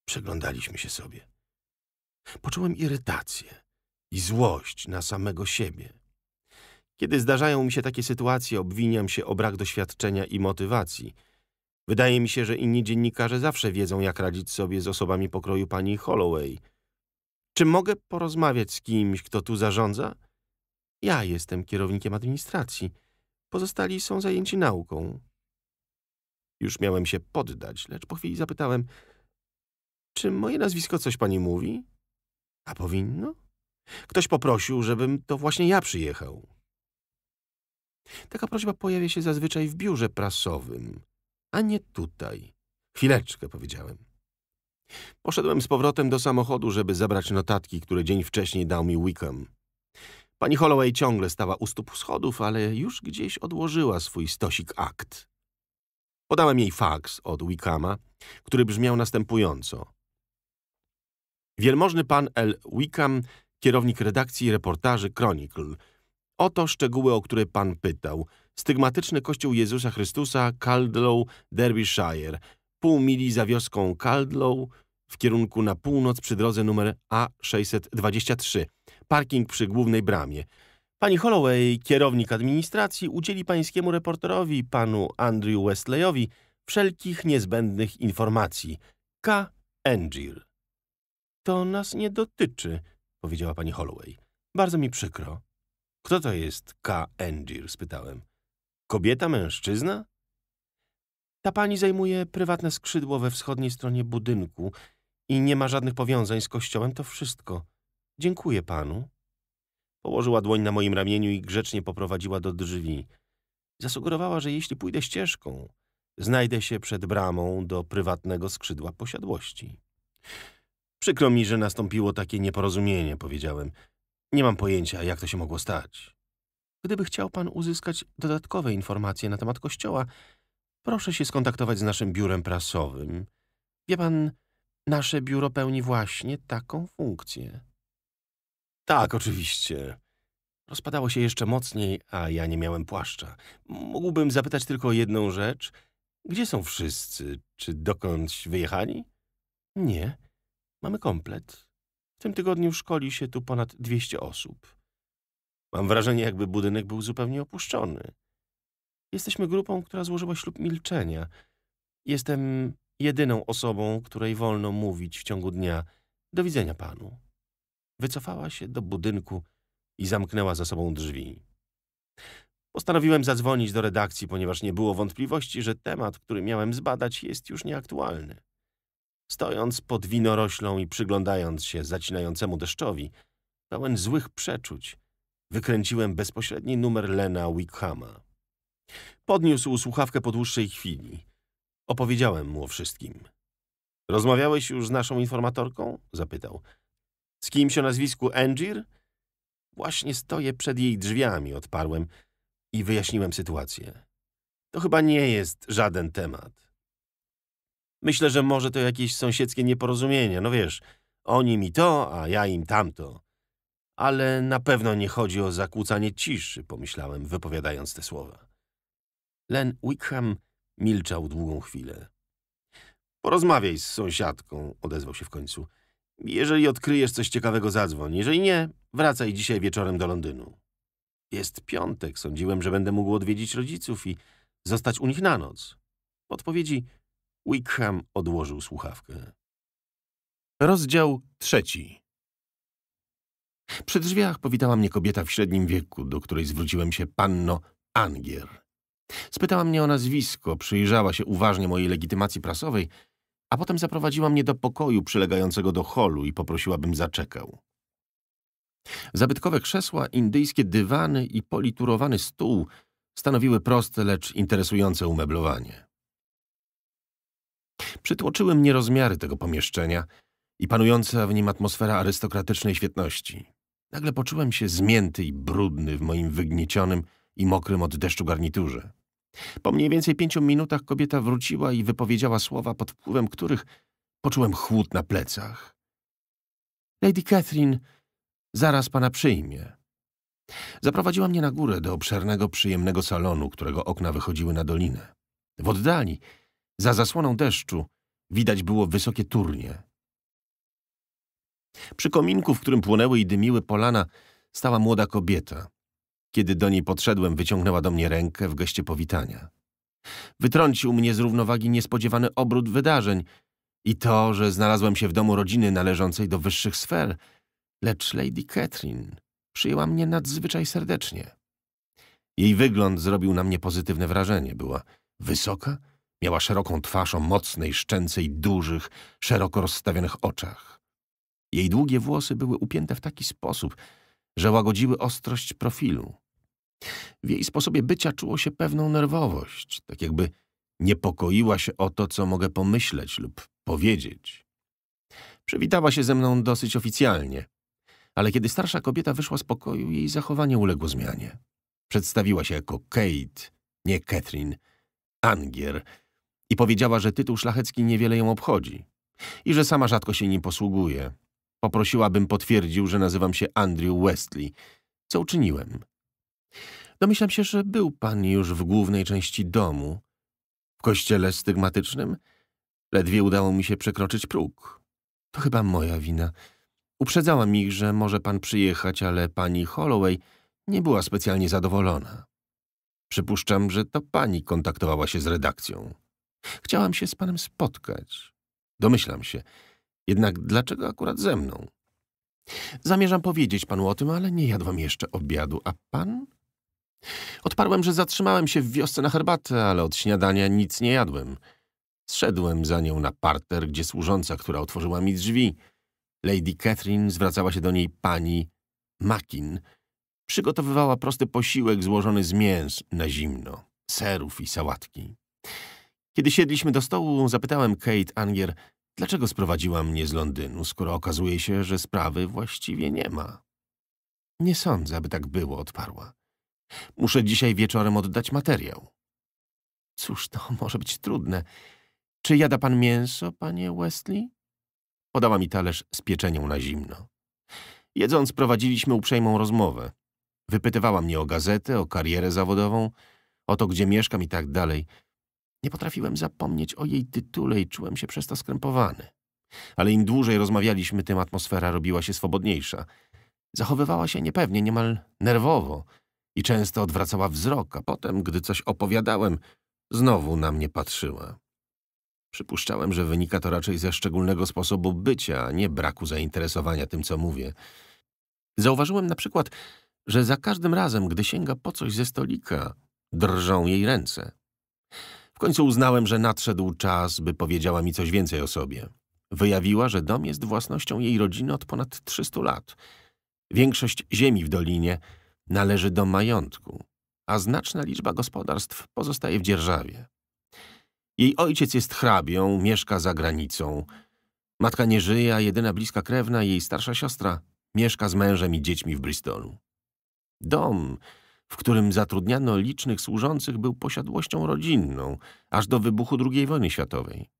Przeglądaliśmy się sobie. Poczułem irytację i złość na samego siebie. Kiedy zdarzają mi się takie sytuacje, obwiniam się o brak doświadczenia i motywacji. Wydaje mi się, że inni dziennikarze zawsze wiedzą, jak radzić sobie z osobami pokroju pani Holloway. Czy mogę porozmawiać z kimś, kto tu zarządza? Ja jestem kierownikiem administracji. Pozostali są zajęci nauką. Już miałem się poddać, lecz po chwili zapytałem, czy moje nazwisko coś pani mówi? A powinno? Ktoś poprosił, żebym to właśnie ja przyjechał. Taka prośba pojawia się zazwyczaj w biurze prasowym, a nie tutaj. Chwileczkę, powiedziałem. Poszedłem z powrotem do samochodu, żeby zabrać notatki, które dzień wcześniej dał mi Wickham. Pani Holloway ciągle stała u stóp schodów, ale już gdzieś odłożyła swój stosik akt. Podałem jej faks od Wickama, który brzmiał następująco. Wielmożny pan L. Wickham, kierownik redakcji reportaży Chronicle. Oto szczegóły, o które pan pytał. Stygmatyczny kościół Jezusa Chrystusa, Caldlow, Derbyshire. Pół mili za wioską Caldlow w kierunku na północ przy drodze numer A623 parking przy głównej bramie. Pani Holloway, kierownik administracji, udzieli pańskiemu reporterowi, panu Andrew Westleyowi, wszelkich niezbędnych informacji. K. Angel. To nas nie dotyczy, powiedziała pani Holloway. Bardzo mi przykro. Kto to jest K. Angel? spytałem. Kobieta, mężczyzna? Ta pani zajmuje prywatne skrzydło we wschodniej stronie budynku i nie ma żadnych powiązań z kościołem, to wszystko – Dziękuję panu. Położyła dłoń na moim ramieniu i grzecznie poprowadziła do drzwi. Zasugerowała, że jeśli pójdę ścieżką, znajdę się przed bramą do prywatnego skrzydła posiadłości. Przykro mi, że nastąpiło takie nieporozumienie, powiedziałem. Nie mam pojęcia, jak to się mogło stać. Gdyby chciał pan uzyskać dodatkowe informacje na temat kościoła, proszę się skontaktować z naszym biurem prasowym. Wie pan, nasze biuro pełni właśnie taką funkcję. Tak, oczywiście. Rozpadało się jeszcze mocniej, a ja nie miałem płaszcza. Mógłbym zapytać tylko o jedną rzecz. Gdzie są wszyscy? Czy dokądś wyjechali? Nie. Mamy komplet. W tym tygodniu szkoli się tu ponad 200 osób. Mam wrażenie, jakby budynek był zupełnie opuszczony. Jesteśmy grupą, która złożyła ślub milczenia. Jestem jedyną osobą, której wolno mówić w ciągu dnia. Do widzenia panu wycofała się do budynku i zamknęła za sobą drzwi. Postanowiłem zadzwonić do redakcji, ponieważ nie było wątpliwości, że temat, który miałem zbadać, jest już nieaktualny. Stojąc pod winoroślą i przyglądając się zacinającemu deszczowi, pełen złych przeczuć, wykręciłem bezpośredni numer Lena Wickhama. Podniósł słuchawkę po dłuższej chwili. Opowiedziałem mu o wszystkim. Rozmawiałeś już z naszą informatorką? Zapytał. Z kimś o nazwisku Engir? Właśnie stoję przed jej drzwiami, odparłem i wyjaśniłem sytuację. To chyba nie jest żaden temat. Myślę, że może to jakieś sąsiedzkie nieporozumienie. No wiesz, oni mi to, a ja im tamto. Ale na pewno nie chodzi o zakłócanie ciszy, pomyślałem, wypowiadając te słowa. Len Wickham milczał długą chwilę. Porozmawiaj z sąsiadką, odezwał się w końcu. Jeżeli odkryjesz coś ciekawego, zadzwoń. Jeżeli nie, wracaj dzisiaj wieczorem do Londynu. Jest piątek, sądziłem, że będę mógł odwiedzić rodziców i zostać u nich na noc. W odpowiedzi Wickham odłożył słuchawkę. Rozdział trzeci. Przy drzwiach powitała mnie kobieta w średnim wieku, do której zwróciłem się panno Angier. Spytała mnie o nazwisko, przyjrzała się uważnie mojej legitymacji prasowej – a potem zaprowadziła mnie do pokoju przylegającego do holu i poprosiła, bym zaczekał. Zabytkowe krzesła, indyjskie dywany i politurowany stół stanowiły proste, lecz interesujące umeblowanie. Przytłoczyły mnie rozmiary tego pomieszczenia i panująca w nim atmosfera arystokratycznej świetności. Nagle poczułem się zmięty i brudny w moim wygniecionym i mokrym od deszczu garniturze. Po mniej więcej pięciu minutach kobieta wróciła i wypowiedziała słowa, pod wpływem których poczułem chłód na plecach. Lady Catherine zaraz pana przyjmie. Zaprowadziła mnie na górę do obszernego, przyjemnego salonu, którego okna wychodziły na dolinę. W oddali, za zasłoną deszczu, widać było wysokie turnie. Przy kominku, w którym płonęły i dymiły polana, stała młoda kobieta. Kiedy do niej podszedłem, wyciągnęła do mnie rękę w geście powitania. Wytrącił mnie z równowagi niespodziewany obrót wydarzeń i to, że znalazłem się w domu rodziny należącej do wyższych sfer, lecz Lady Catherine przyjęła mnie nadzwyczaj serdecznie. Jej wygląd zrobił na mnie pozytywne wrażenie. Była wysoka, miała szeroką twarz o mocnej szczęcej, dużych, szeroko rozstawionych oczach. Jej długie włosy były upięte w taki sposób, że łagodziły ostrość profilu. W jej sposobie bycia czuło się pewną nerwowość, tak jakby niepokoiła się o to, co mogę pomyśleć lub powiedzieć. Przywitała się ze mną dosyć oficjalnie, ale kiedy starsza kobieta wyszła z pokoju, jej zachowanie uległo zmianie. Przedstawiła się jako Kate, nie Catherine, Angier i powiedziała, że tytuł szlachecki niewiele ją obchodzi i że sama rzadko się nim posługuje. Poprosiła, bym potwierdził, że nazywam się Andrew Westley, co uczyniłem. Domyślam się, że był pan już w głównej części domu. W kościele stygmatycznym ledwie udało mi się przekroczyć próg. To chyba moja wina. Uprzedzałam ich, że może pan przyjechać, ale pani Holloway nie była specjalnie zadowolona. Przypuszczam, że to pani kontaktowała się z redakcją. Chciałam się z panem spotkać. Domyślam się. Jednak dlaczego akurat ze mną? Zamierzam powiedzieć panu o tym, ale nie jadłam jeszcze obiadu. A pan? Odparłem, że zatrzymałem się w wiosce na herbatę, ale od śniadania nic nie jadłem. Zszedłem za nią na parter, gdzie służąca, która otworzyła mi drzwi. Lady Catherine zwracała się do niej pani Makin. Przygotowywała prosty posiłek złożony z mięs na zimno, serów i sałatki. Kiedy siedliśmy do stołu, zapytałem Kate Angier, dlaczego sprowadziła mnie z Londynu, skoro okazuje się, że sprawy właściwie nie ma. Nie sądzę, aby tak było, odparła. Muszę dzisiaj wieczorem oddać materiał. Cóż, to *laughs* może być trudne. Czy jada pan mięso, panie Wesley? Podała mi talerz z pieczenią na zimno. Jedząc prowadziliśmy uprzejmą rozmowę. Wypytywała mnie o gazetę, o karierę zawodową, o to, gdzie mieszkam i tak dalej. Nie potrafiłem zapomnieć o jej tytule i czułem się przez to skrępowany. Ale im dłużej rozmawialiśmy, tym atmosfera robiła się swobodniejsza. Zachowywała się niepewnie, niemal nerwowo – i często odwracała wzrok, a potem, gdy coś opowiadałem, znowu na mnie patrzyła. Przypuszczałem, że wynika to raczej ze szczególnego sposobu bycia, a nie braku zainteresowania tym, co mówię. Zauważyłem na przykład, że za każdym razem, gdy sięga po coś ze stolika, drżą jej ręce. W końcu uznałem, że nadszedł czas, by powiedziała mi coś więcej o sobie. Wyjawiła, że dom jest własnością jej rodziny od ponad 300 lat. Większość ziemi w dolinie należy do majątku, a znaczna liczba gospodarstw pozostaje w dzierżawie. Jej ojciec jest hrabią, mieszka za granicą. Matka nie żyje, a jedyna bliska krewna, jej starsza siostra, mieszka z mężem i dziećmi w Bristolu. Dom, w którym zatrudniano licznych służących, był posiadłością rodzinną, aż do wybuchu II wojny światowej.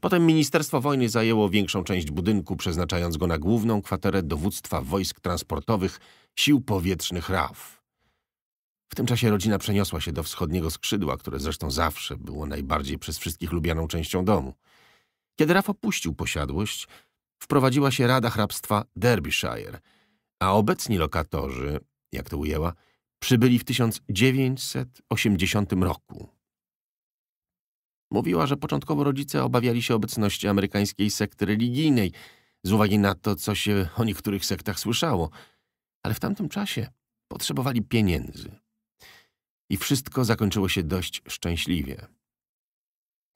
Potem Ministerstwo Wojny zajęło większą część budynku, przeznaczając go na główną kwaterę dowództwa wojsk transportowych Sił Powietrznych RAF. W tym czasie rodzina przeniosła się do wschodniego skrzydła, które zresztą zawsze było najbardziej przez wszystkich lubianą częścią domu. Kiedy Raf opuścił posiadłość, wprowadziła się Rada Hrabstwa Derbyshire, a obecni lokatorzy, jak to ujęła, przybyli w 1980 roku. Mówiła, że początkowo rodzice obawiali się obecności amerykańskiej sekty religijnej, z uwagi na to, co się o niektórych sektach słyszało, ale w tamtym czasie potrzebowali pieniędzy. I wszystko zakończyło się dość szczęśliwie.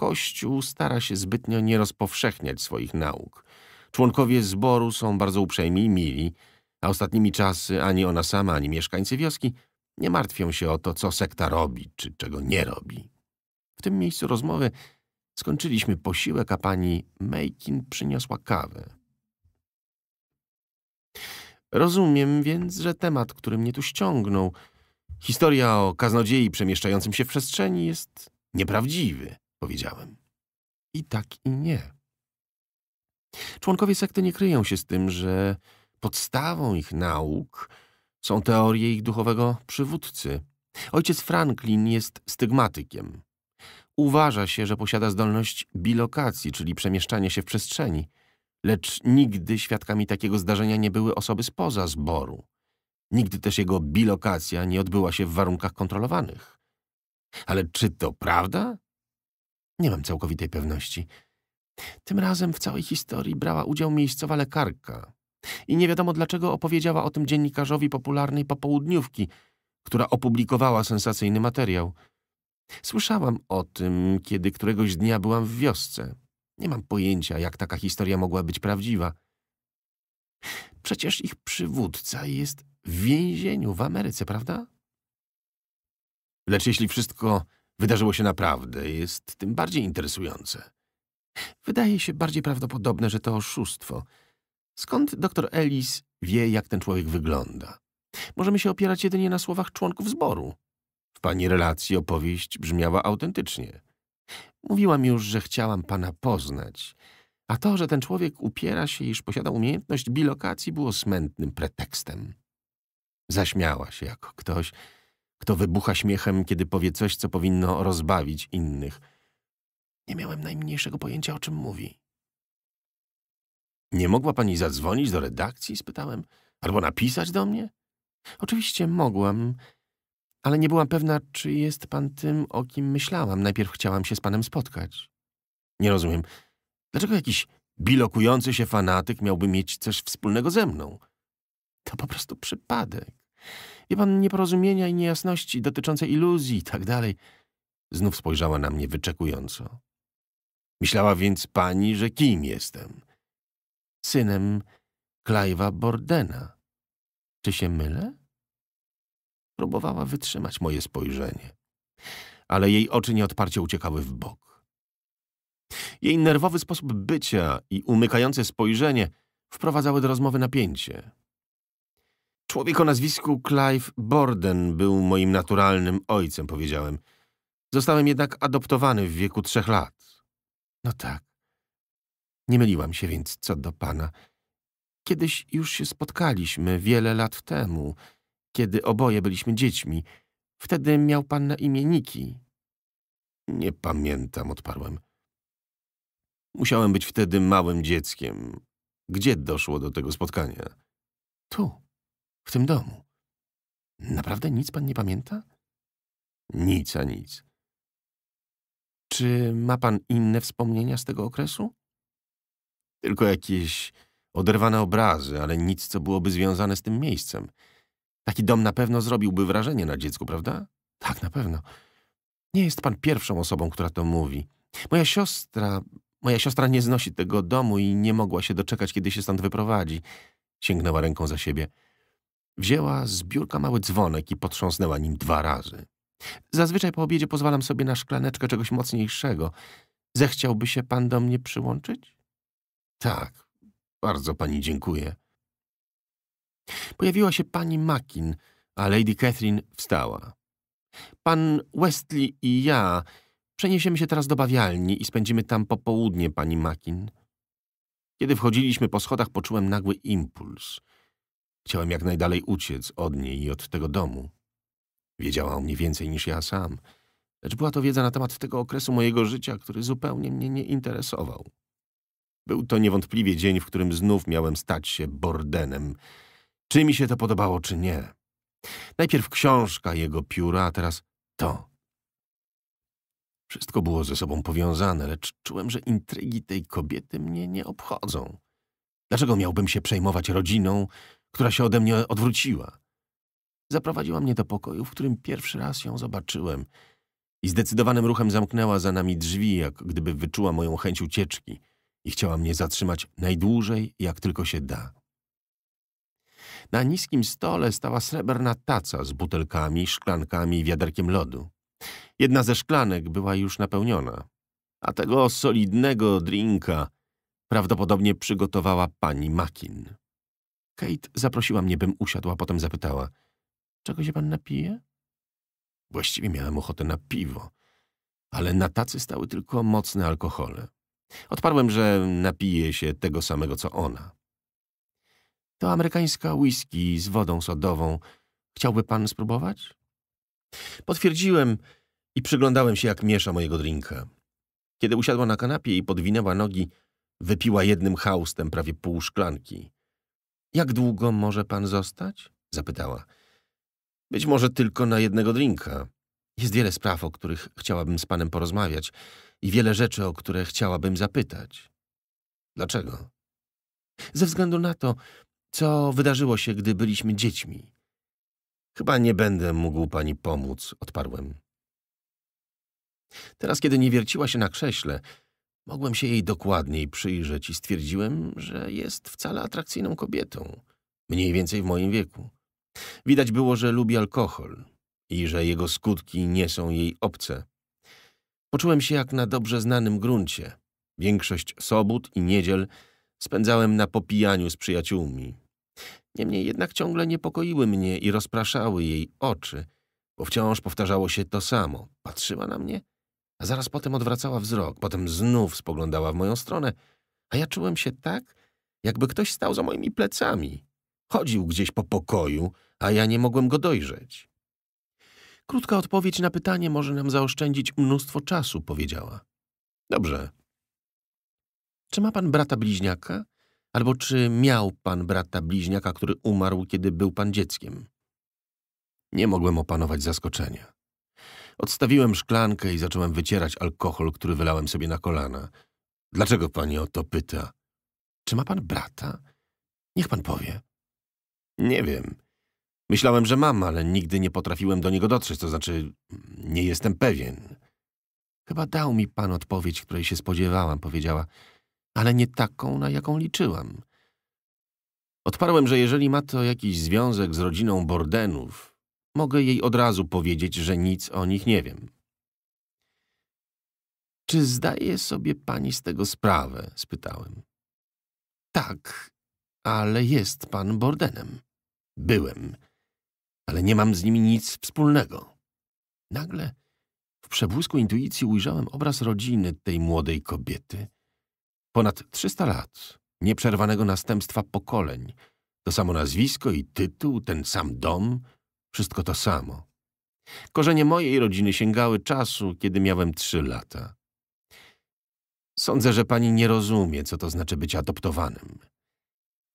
Kościół stara się zbytnio nie rozpowszechniać swoich nauk. Członkowie zboru są bardzo uprzejmi i mili, a ostatnimi czasy ani ona sama, ani mieszkańcy wioski nie martwią się o to, co sekta robi czy czego nie robi. W tym miejscu rozmowy skończyliśmy posiłek, a pani Makin przyniosła kawę. Rozumiem więc, że temat, który mnie tu ściągnął, historia o kaznodziei przemieszczającym się w przestrzeni jest nieprawdziwy, powiedziałem. I tak i nie. Członkowie sekty nie kryją się z tym, że podstawą ich nauk są teorie ich duchowego przywódcy. Ojciec Franklin jest stygmatykiem uważa się, że posiada zdolność bilokacji, czyli przemieszczania się w przestrzeni, lecz nigdy świadkami takiego zdarzenia nie były osoby spoza zboru. Nigdy też jego bilokacja nie odbyła się w warunkach kontrolowanych. Ale czy to prawda? Nie mam całkowitej pewności. Tym razem w całej historii brała udział miejscowa lekarka. I nie wiadomo dlaczego opowiedziała o tym dziennikarzowi popularnej popołudniówki, która opublikowała sensacyjny materiał – Słyszałam o tym, kiedy któregoś dnia byłam w wiosce. Nie mam pojęcia, jak taka historia mogła być prawdziwa. Przecież ich przywódca jest w więzieniu w Ameryce, prawda? Lecz jeśli wszystko wydarzyło się naprawdę, jest tym bardziej interesujące. Wydaje się bardziej prawdopodobne, że to oszustwo. Skąd doktor Ellis wie, jak ten człowiek wygląda? Możemy się opierać jedynie na słowach członków zboru. W pani relacji opowieść brzmiała autentycznie. Mówiłam już, że chciałam pana poznać, a to, że ten człowiek upiera się, iż posiada umiejętność bilokacji, było smętnym pretekstem. Zaśmiała się jak ktoś, kto wybucha śmiechem, kiedy powie coś, co powinno rozbawić innych. Nie miałem najmniejszego pojęcia, o czym mówi. Nie mogła pani zadzwonić do redakcji? spytałem. Albo napisać do mnie? Oczywiście mogłam, ale nie byłam pewna, czy jest pan tym, o kim myślałam. Najpierw chciałam się z panem spotkać. Nie rozumiem. Dlaczego jakiś bilokujący się fanatyk miałby mieć coś wspólnego ze mną? To po prostu przypadek. Wie pan, nieporozumienia i niejasności dotyczące iluzji i tak dalej. Znów spojrzała na mnie wyczekująco. Myślała więc pani, że kim jestem? Synem Clive'a Bordena. Czy się mylę? Próbowała wytrzymać moje spojrzenie, ale jej oczy nieodparcie uciekały w bok. Jej nerwowy sposób bycia i umykające spojrzenie wprowadzały do rozmowy napięcie. Człowiek o nazwisku Clive Borden był moim naturalnym ojcem, powiedziałem. Zostałem jednak adoptowany w wieku trzech lat. No tak. Nie myliłam się więc co do pana. Kiedyś już się spotkaliśmy, wiele lat temu – kiedy oboje byliśmy dziećmi. Wtedy miał pan na imię Niki. Nie pamiętam, odparłem. Musiałem być wtedy małym dzieckiem. Gdzie doszło do tego spotkania? Tu, w tym domu. Naprawdę nic pan nie pamięta? Nic, a nic. Czy ma pan inne wspomnienia z tego okresu? Tylko jakieś oderwane obrazy, ale nic, co byłoby związane z tym miejscem. Taki dom na pewno zrobiłby wrażenie na dziecku, prawda? Tak, na pewno. Nie jest pan pierwszą osobą, która to mówi. Moja siostra... Moja siostra nie znosi tego domu i nie mogła się doczekać, kiedy się stąd wyprowadzi. Sięgnęła ręką za siebie. Wzięła z biurka mały dzwonek i potrząsnęła nim dwa razy. Zazwyczaj po obiedzie pozwalam sobie na szklaneczkę czegoś mocniejszego. Zechciałby się pan do mnie przyłączyć? Tak, bardzo pani dziękuję. Pojawiła się pani Makin, a Lady Catherine wstała. Pan Westley i ja przeniesiemy się teraz do bawialni i spędzimy tam popołudnie, pani Makin. Kiedy wchodziliśmy po schodach, poczułem nagły impuls. Chciałem jak najdalej uciec od niej i od tego domu. Wiedziała o mnie więcej niż ja sam, lecz była to wiedza na temat tego okresu mojego życia, który zupełnie mnie nie interesował. Był to niewątpliwie dzień, w którym znów miałem stać się bordenem, czy mi się to podobało, czy nie. Najpierw książka, jego pióra, a teraz to. Wszystko było ze sobą powiązane, lecz czułem, że intrygi tej kobiety mnie nie obchodzą. Dlaczego miałbym się przejmować rodziną, która się ode mnie odwróciła? Zaprowadziła mnie do pokoju, w którym pierwszy raz ją zobaczyłem i zdecydowanym ruchem zamknęła za nami drzwi, jak gdyby wyczuła moją chęć ucieczki i chciała mnie zatrzymać najdłużej, jak tylko się da. Na niskim stole stała srebrna taca z butelkami, szklankami i wiaderkiem lodu. Jedna ze szklanek była już napełniona, a tego solidnego drinka prawdopodobnie przygotowała pani Makin. Kate zaprosiła mnie, bym usiadła, potem zapytała — Czego się pan napije? Właściwie miałem ochotę na piwo, ale na tacy stały tylko mocne alkohole. Odparłem, że napije się tego samego, co ona. To amerykańska whisky z wodą sodową. Chciałby pan spróbować? Potwierdziłem i przyglądałem się, jak miesza mojego drinka. Kiedy usiadła na kanapie i podwinęła nogi, wypiła jednym haustem prawie pół szklanki. Jak długo może pan zostać? zapytała. Być może tylko na jednego drinka. Jest wiele spraw, o których chciałabym z panem porozmawiać i wiele rzeczy, o które chciałabym zapytać. Dlaczego? Ze względu na to, co wydarzyło się, gdy byliśmy dziećmi. Chyba nie będę mógł pani pomóc, odparłem. Teraz, kiedy nie wierciła się na krześle, mogłem się jej dokładniej przyjrzeć i stwierdziłem, że jest wcale atrakcyjną kobietą, mniej więcej w moim wieku. Widać było, że lubi alkohol i że jego skutki nie są jej obce. Poczułem się jak na dobrze znanym gruncie. Większość sobót i niedziel spędzałem na popijaniu z przyjaciółmi, Niemniej jednak ciągle niepokoiły mnie i rozpraszały jej oczy, bo wciąż powtarzało się to samo. Patrzyła na mnie, a zaraz potem odwracała wzrok, potem znów spoglądała w moją stronę, a ja czułem się tak, jakby ktoś stał za moimi plecami. Chodził gdzieś po pokoju, a ja nie mogłem go dojrzeć. Krótka odpowiedź na pytanie może nam zaoszczędzić mnóstwo czasu, powiedziała. Dobrze. Czy ma pan brata bliźniaka? Albo czy miał pan brata bliźniaka, który umarł, kiedy był pan dzieckiem? Nie mogłem opanować zaskoczenia. Odstawiłem szklankę i zacząłem wycierać alkohol, który wylałem sobie na kolana. Dlaczego pani o to pyta? Czy ma pan brata? Niech pan powie. Nie wiem. Myślałem, że mam, ale nigdy nie potrafiłem do niego dotrzeć, to znaczy nie jestem pewien. Chyba dał mi pan odpowiedź, której się spodziewałam, powiedziała ale nie taką, na jaką liczyłam. Odparłem, że jeżeli ma to jakiś związek z rodziną Bordenów, mogę jej od razu powiedzieć, że nic o nich nie wiem. Czy zdaje sobie pani z tego sprawę? spytałem. Tak, ale jest pan Bordenem. Byłem, ale nie mam z nimi nic wspólnego. Nagle w przebłysku intuicji ujrzałem obraz rodziny tej młodej kobiety – Ponad 300 lat, nieprzerwanego następstwa pokoleń. To samo nazwisko i tytuł, ten sam dom, wszystko to samo. Korzenie mojej rodziny sięgały czasu, kiedy miałem trzy lata. Sądzę, że pani nie rozumie, co to znaczy być adoptowanym.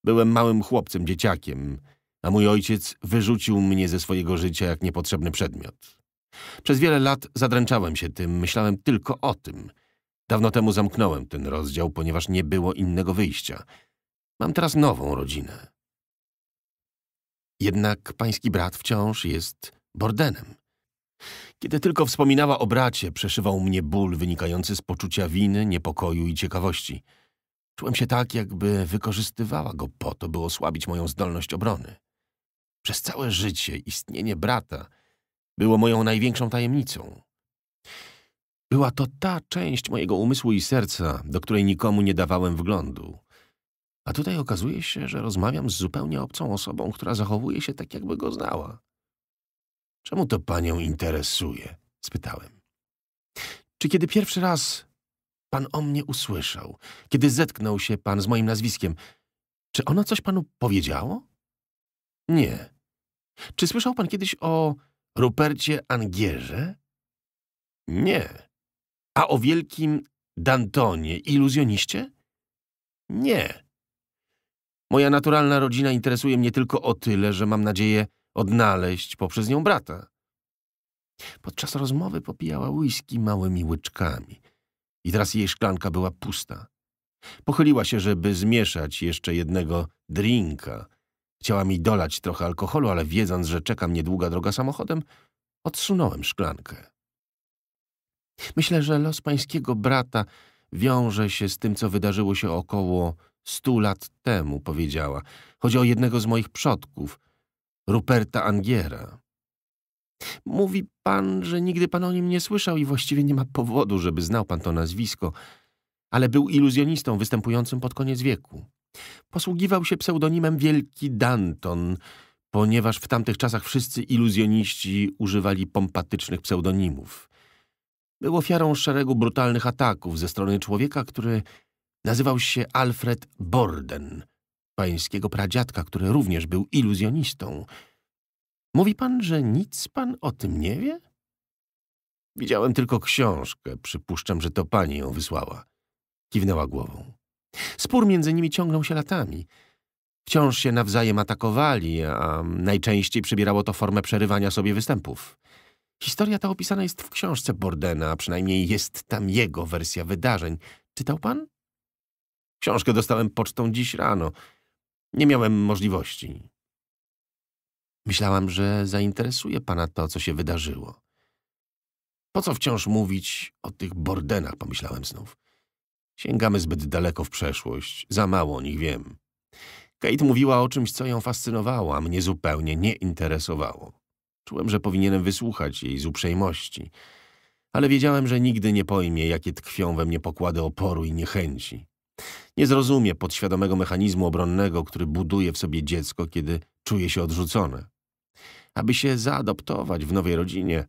Byłem małym chłopcem, dzieciakiem, a mój ojciec wyrzucił mnie ze swojego życia jak niepotrzebny przedmiot. Przez wiele lat zadręczałem się tym, myślałem tylko o tym – Dawno temu zamknąłem ten rozdział, ponieważ nie było innego wyjścia. Mam teraz nową rodzinę. Jednak pański brat wciąż jest Bordenem. Kiedy tylko wspominała o bracie, przeszywał mnie ból wynikający z poczucia winy, niepokoju i ciekawości. Czułem się tak, jakby wykorzystywała go po to, by osłabić moją zdolność obrony. Przez całe życie istnienie brata było moją największą tajemnicą. Była to ta część mojego umysłu i serca, do której nikomu nie dawałem wglądu. A tutaj okazuje się, że rozmawiam z zupełnie obcą osobą, która zachowuje się tak, jakby go znała. Czemu to panią interesuje? spytałem. Czy kiedy pierwszy raz pan o mnie usłyszał, kiedy zetknął się pan z moim nazwiskiem, czy ono coś panu powiedziało? Nie. Czy słyszał pan kiedyś o Rupercie Angierze? Nie. A o wielkim Dantonie, iluzjoniście? Nie. Moja naturalna rodzina interesuje mnie tylko o tyle, że mam nadzieję odnaleźć poprzez nią brata. Podczas rozmowy popijała whisky małymi łyczkami i teraz jej szklanka była pusta. Pochyliła się, żeby zmieszać jeszcze jednego drinka. Chciała mi dolać trochę alkoholu, ale wiedząc, że czeka mnie długa droga samochodem, odsunąłem szklankę. Myślę, że los pańskiego brata wiąże się z tym, co wydarzyło się około stu lat temu, powiedziała. Chodzi o jednego z moich przodków, Ruperta Angiera. Mówi pan, że nigdy pan o nim nie słyszał i właściwie nie ma powodu, żeby znał pan to nazwisko, ale był iluzjonistą występującym pod koniec wieku. Posługiwał się pseudonimem Wielki Danton, ponieważ w tamtych czasach wszyscy iluzjoniści używali pompatycznych pseudonimów – był ofiarą szeregu brutalnych ataków ze strony człowieka, który nazywał się Alfred Borden, pańskiego pradziadka, który również był iluzjonistą. Mówi pan, że nic pan o tym nie wie? Widziałem tylko książkę. Przypuszczam, że to pani ją wysłała. Kiwnęła głową. Spór między nimi ciągnął się latami. Wciąż się nawzajem atakowali, a najczęściej przybierało to formę przerywania sobie występów. Historia ta opisana jest w książce Bordena, a przynajmniej jest tam jego wersja wydarzeń. Czytał pan? Książkę dostałem pocztą dziś rano. Nie miałem możliwości. Myślałam, że zainteresuje pana to, co się wydarzyło. Po co wciąż mówić o tych Bordenach, pomyślałem znów. Sięgamy zbyt daleko w przeszłość, za mało o nich wiem. Kate mówiła o czymś, co ją fascynowało, a mnie zupełnie nie interesowało. Czułem, że powinienem wysłuchać jej z uprzejmości, ale wiedziałem, że nigdy nie pojmie, jakie tkwią we mnie pokłady oporu i niechęci. Nie zrozumie podświadomego mechanizmu obronnego, który buduje w sobie dziecko, kiedy czuje się odrzucone. Aby się zaadoptować w nowej rodzinie,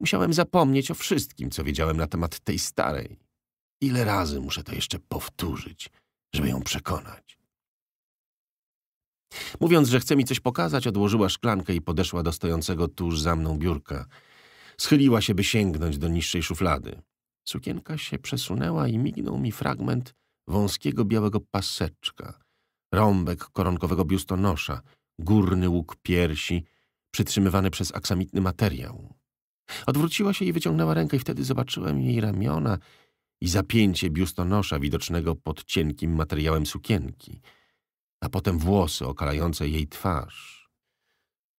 musiałem zapomnieć o wszystkim, co wiedziałem na temat tej starej. Ile razy muszę to jeszcze powtórzyć, żeby ją przekonać? Mówiąc, że chce mi coś pokazać, odłożyła szklankę i podeszła do stojącego tuż za mną biurka. Schyliła się, by sięgnąć do niższej szuflady. Sukienka się przesunęła i mignął mi fragment wąskiego białego paseczka, rąbek koronkowego biustonosza, górny łuk piersi, przytrzymywany przez aksamitny materiał. Odwróciła się i wyciągnęła rękę i wtedy zobaczyłem jej ramiona i zapięcie biustonosza widocznego pod cienkim materiałem sukienki – a potem włosy okalające jej twarz.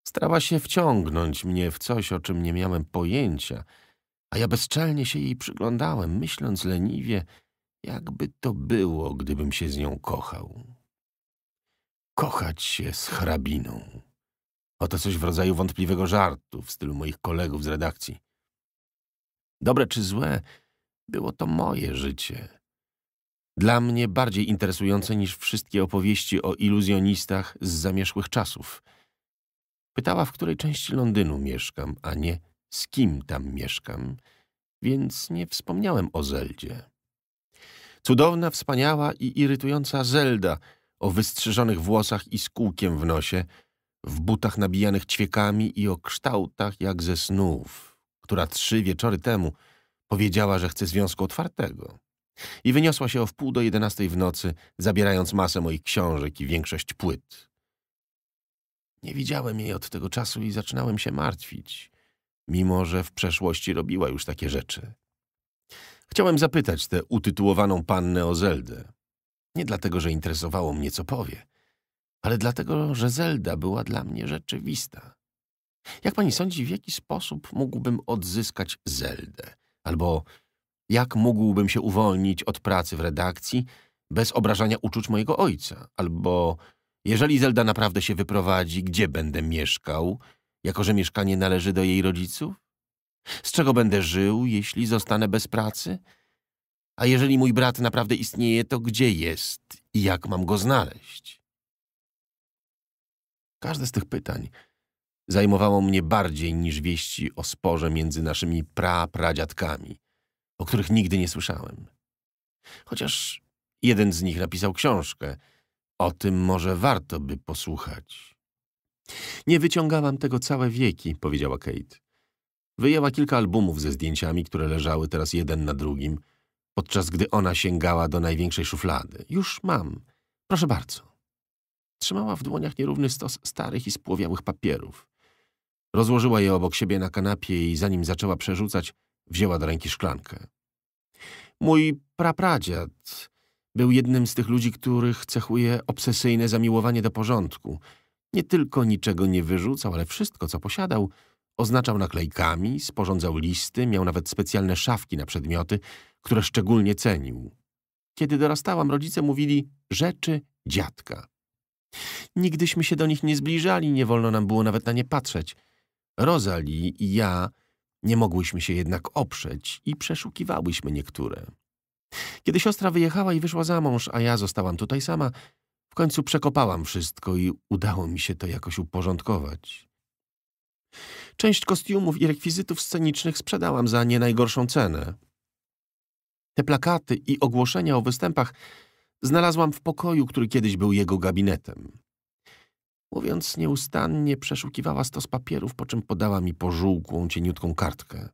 Starała się wciągnąć mnie w coś, o czym nie miałem pojęcia, a ja bezczelnie się jej przyglądałem, myśląc leniwie, jakby to było, gdybym się z nią kochał. Kochać się z hrabiną. Oto coś w rodzaju wątpliwego żartu w stylu moich kolegów z redakcji. Dobre czy złe, było to moje życie. Dla mnie bardziej interesujące niż wszystkie opowieści o iluzjonistach z zamierzchłych czasów. Pytała, w której części Londynu mieszkam, a nie z kim tam mieszkam, więc nie wspomniałem o Zeldzie. Cudowna, wspaniała i irytująca Zelda o wystrzyżonych włosach i z kółkiem w nosie, w butach nabijanych ćwiekami i o kształtach jak ze snów, która trzy wieczory temu powiedziała, że chce związku otwartego i wyniosła się o wpół do jedenastej w nocy, zabierając masę moich książek i większość płyt. Nie widziałem jej od tego czasu i zaczynałem się martwić, mimo że w przeszłości robiła już takie rzeczy. Chciałem zapytać tę utytułowaną pannę o Zeldę. Nie dlatego, że interesowało mnie, co powie, ale dlatego, że Zelda była dla mnie rzeczywista. Jak pani sądzi, w jaki sposób mógłbym odzyskać Zeldę? Albo jak mógłbym się uwolnić od pracy w redakcji bez obrażania uczuć mojego ojca? Albo jeżeli Zelda naprawdę się wyprowadzi, gdzie będę mieszkał, jako że mieszkanie należy do jej rodziców? Z czego będę żył, jeśli zostanę bez pracy? A jeżeli mój brat naprawdę istnieje, to gdzie jest i jak mam go znaleźć? Każde z tych pytań zajmowało mnie bardziej niż wieści o sporze między naszymi pra-pradziadkami – o których nigdy nie słyszałem. Chociaż jeden z nich napisał książkę. O tym może warto by posłuchać. Nie wyciągałam tego całe wieki, powiedziała Kate. Wyjęła kilka albumów ze zdjęciami, które leżały teraz jeden na drugim, podczas gdy ona sięgała do największej szuflady. Już mam. Proszę bardzo. Trzymała w dłoniach nierówny stos starych i spłowiałych papierów. Rozłożyła je obok siebie na kanapie i zanim zaczęła przerzucać, Wzięła do ręki szklankę. Mój prapradziad był jednym z tych ludzi, których cechuje obsesyjne zamiłowanie do porządku. Nie tylko niczego nie wyrzucał, ale wszystko, co posiadał, oznaczał naklejkami, sporządzał listy, miał nawet specjalne szafki na przedmioty, które szczególnie cenił. Kiedy dorastałam, rodzice mówili rzeczy dziadka. Nigdyśmy się do nich nie zbliżali, nie wolno nam było nawet na nie patrzeć. Rosalie i ja nie mogłyśmy się jednak oprzeć i przeszukiwałyśmy niektóre. Kiedy siostra wyjechała i wyszła za mąż, a ja zostałam tutaj sama, w końcu przekopałam wszystko i udało mi się to jakoś uporządkować. Część kostiumów i rekwizytów scenicznych sprzedałam za nie najgorszą cenę. Te plakaty i ogłoszenia o występach znalazłam w pokoju, który kiedyś był jego gabinetem. Mówiąc nieustannie, przeszukiwała stos papierów, po czym podała mi pożółkłą, cieniutką kartkę.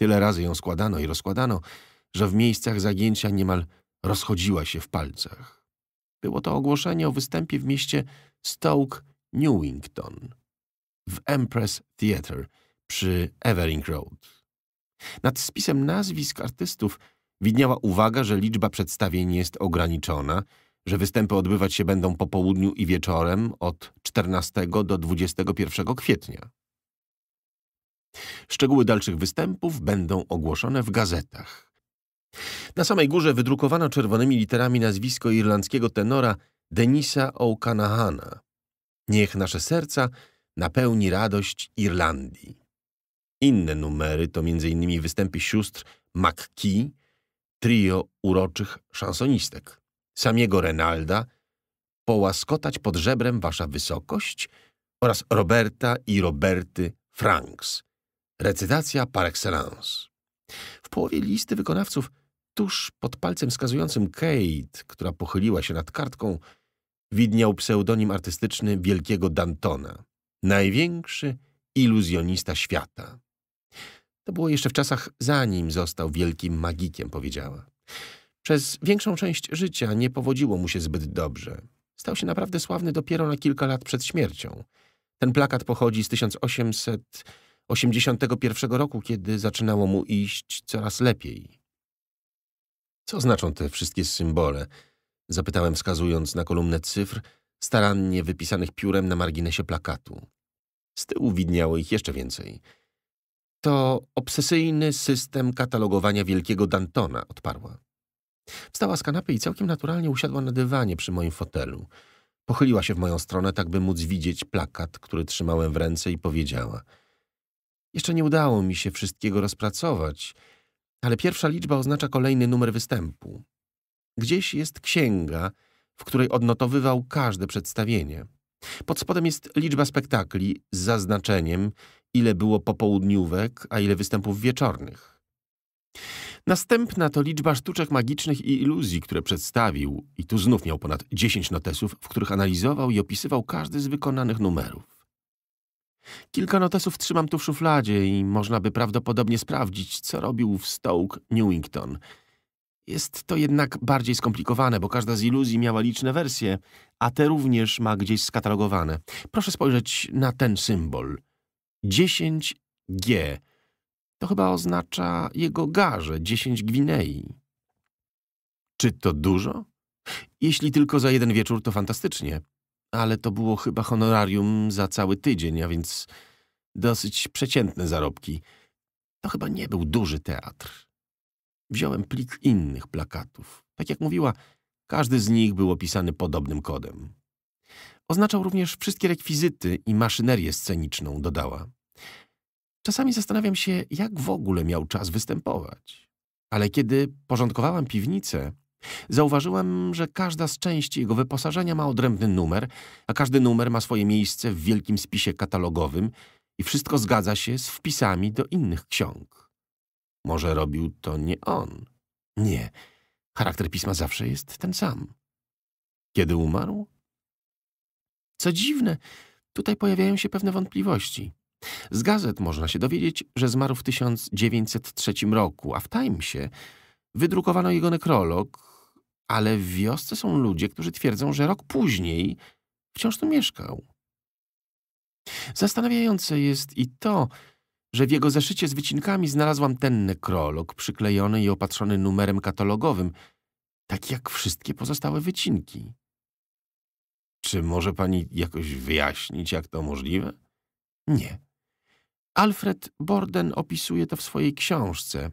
Tyle razy ją składano i rozkładano, że w miejscach zagięcia niemal rozchodziła się w palcach. Było to ogłoszenie o występie w mieście Stoke Newington w Empress Theatre przy Evering Road. Nad spisem nazwisk artystów widniała uwaga, że liczba przedstawień jest ograniczona – że występy odbywać się będą po południu i wieczorem od 14 do 21 kwietnia. Szczegóły dalszych występów będą ogłoszone w gazetach. Na samej górze wydrukowano czerwonymi literami nazwisko irlandzkiego tenora Denisa O'Canahana. Niech nasze serca napełni radość Irlandii. Inne numery to m.in. występy sióstr McKee, trio uroczych szansonistek samiego Renalda, połaskotać pod żebrem wasza wysokość oraz Roberta i Roberty Franks. Recytacja par excellence. W połowie listy wykonawców, tuż pod palcem wskazującym Kate, która pochyliła się nad kartką, widniał pseudonim artystyczny wielkiego Dantona, największy iluzjonista świata. To było jeszcze w czasach, zanim został wielkim magikiem, powiedziała. Przez większą część życia nie powodziło mu się zbyt dobrze. Stał się naprawdę sławny dopiero na kilka lat przed śmiercią. Ten plakat pochodzi z 1881 roku, kiedy zaczynało mu iść coraz lepiej. Co znaczą te wszystkie symbole? Zapytałem wskazując na kolumnę cyfr, starannie wypisanych piórem na marginesie plakatu. Z tyłu widniało ich jeszcze więcej. To obsesyjny system katalogowania wielkiego Dantona, odparła. Wstała z kanapy i całkiem naturalnie usiadła na dywanie przy moim fotelu. Pochyliła się w moją stronę, tak by móc widzieć plakat, który trzymałem w ręce i powiedziała. Jeszcze nie udało mi się wszystkiego rozpracować, ale pierwsza liczba oznacza kolejny numer występu. Gdzieś jest księga, w której odnotowywał każde przedstawienie. Pod spodem jest liczba spektakli z zaznaczeniem, ile było popołudniówek, a ile występów wieczornych. Następna to liczba sztuczek magicznych i iluzji, które przedstawił i tu znów miał ponad 10 notesów, w których analizował i opisywał każdy z wykonanych numerów. Kilka notesów trzymam tu w szufladzie i można by prawdopodobnie sprawdzić, co robił w Stoke Newington. Jest to jednak bardziej skomplikowane, bo każda z iluzji miała liczne wersje, a te również ma gdzieś skatalogowane. Proszę spojrzeć na ten symbol. 10G to chyba oznacza jego garze, dziesięć gwinei. Czy to dużo? Jeśli tylko za jeden wieczór, to fantastycznie. Ale to było chyba honorarium za cały tydzień, a więc dosyć przeciętne zarobki. To chyba nie był duży teatr. Wziąłem plik innych plakatów. Tak jak mówiła, każdy z nich był opisany podobnym kodem. Oznaczał również wszystkie rekwizyty i maszynerię sceniczną, dodała. Czasami zastanawiam się, jak w ogóle miał czas występować. Ale kiedy porządkowałam piwnicę, zauważyłem, że każda z części jego wyposażenia ma odrębny numer, a każdy numer ma swoje miejsce w wielkim spisie katalogowym i wszystko zgadza się z wpisami do innych ksiąg. Może robił to nie on. Nie, charakter pisma zawsze jest ten sam. Kiedy umarł? Co dziwne, tutaj pojawiają się pewne wątpliwości. Z gazet można się dowiedzieć, że zmarł w 1903 roku, a w Timesie wydrukowano jego nekrolog, ale w wiosce są ludzie, którzy twierdzą, że rok później wciąż tu mieszkał. Zastanawiające jest i to, że w jego zeszycie z wycinkami znalazłam ten nekrolog przyklejony i opatrzony numerem katalogowym, tak jak wszystkie pozostałe wycinki. Czy może pani jakoś wyjaśnić, jak to możliwe? Nie. Alfred Borden opisuje to w swojej książce.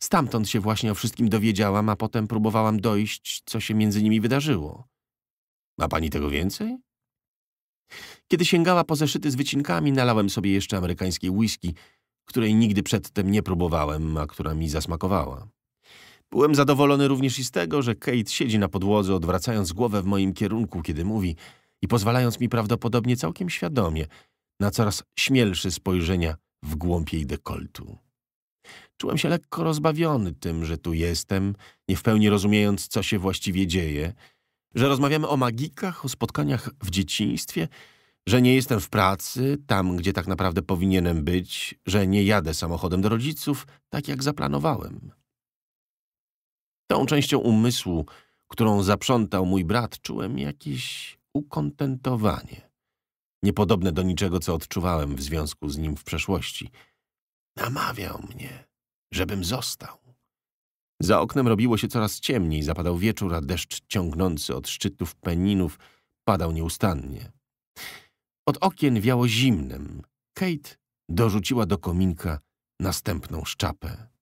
Stamtąd się właśnie o wszystkim dowiedziałam, a potem próbowałam dojść, co się między nimi wydarzyło. Ma pani tego więcej? Kiedy sięgała po zeszyty z wycinkami, nalałem sobie jeszcze amerykańskiej whisky, której nigdy przedtem nie próbowałem, a która mi zasmakowała. Byłem zadowolony również i z tego, że Kate siedzi na podłodze, odwracając głowę w moim kierunku, kiedy mówi i pozwalając mi prawdopodobnie całkiem świadomie – na coraz śmielsze spojrzenia w głąb jej dekoltu. Czułem się lekko rozbawiony tym, że tu jestem, nie w pełni rozumiejąc, co się właściwie dzieje, że rozmawiamy o magikach, o spotkaniach w dzieciństwie, że nie jestem w pracy, tam gdzie tak naprawdę powinienem być, że nie jadę samochodem do rodziców, tak jak zaplanowałem. Tą częścią umysłu, którą zaprzątał mój brat, czułem jakieś ukontentowanie niepodobne do niczego, co odczuwałem w związku z nim w przeszłości. Namawiał mnie, żebym został. Za oknem robiło się coraz ciemniej, zapadał wieczór, a deszcz ciągnący od szczytów peninów padał nieustannie. Od okien wiało zimnem. Kate dorzuciła do kominka następną szczapę.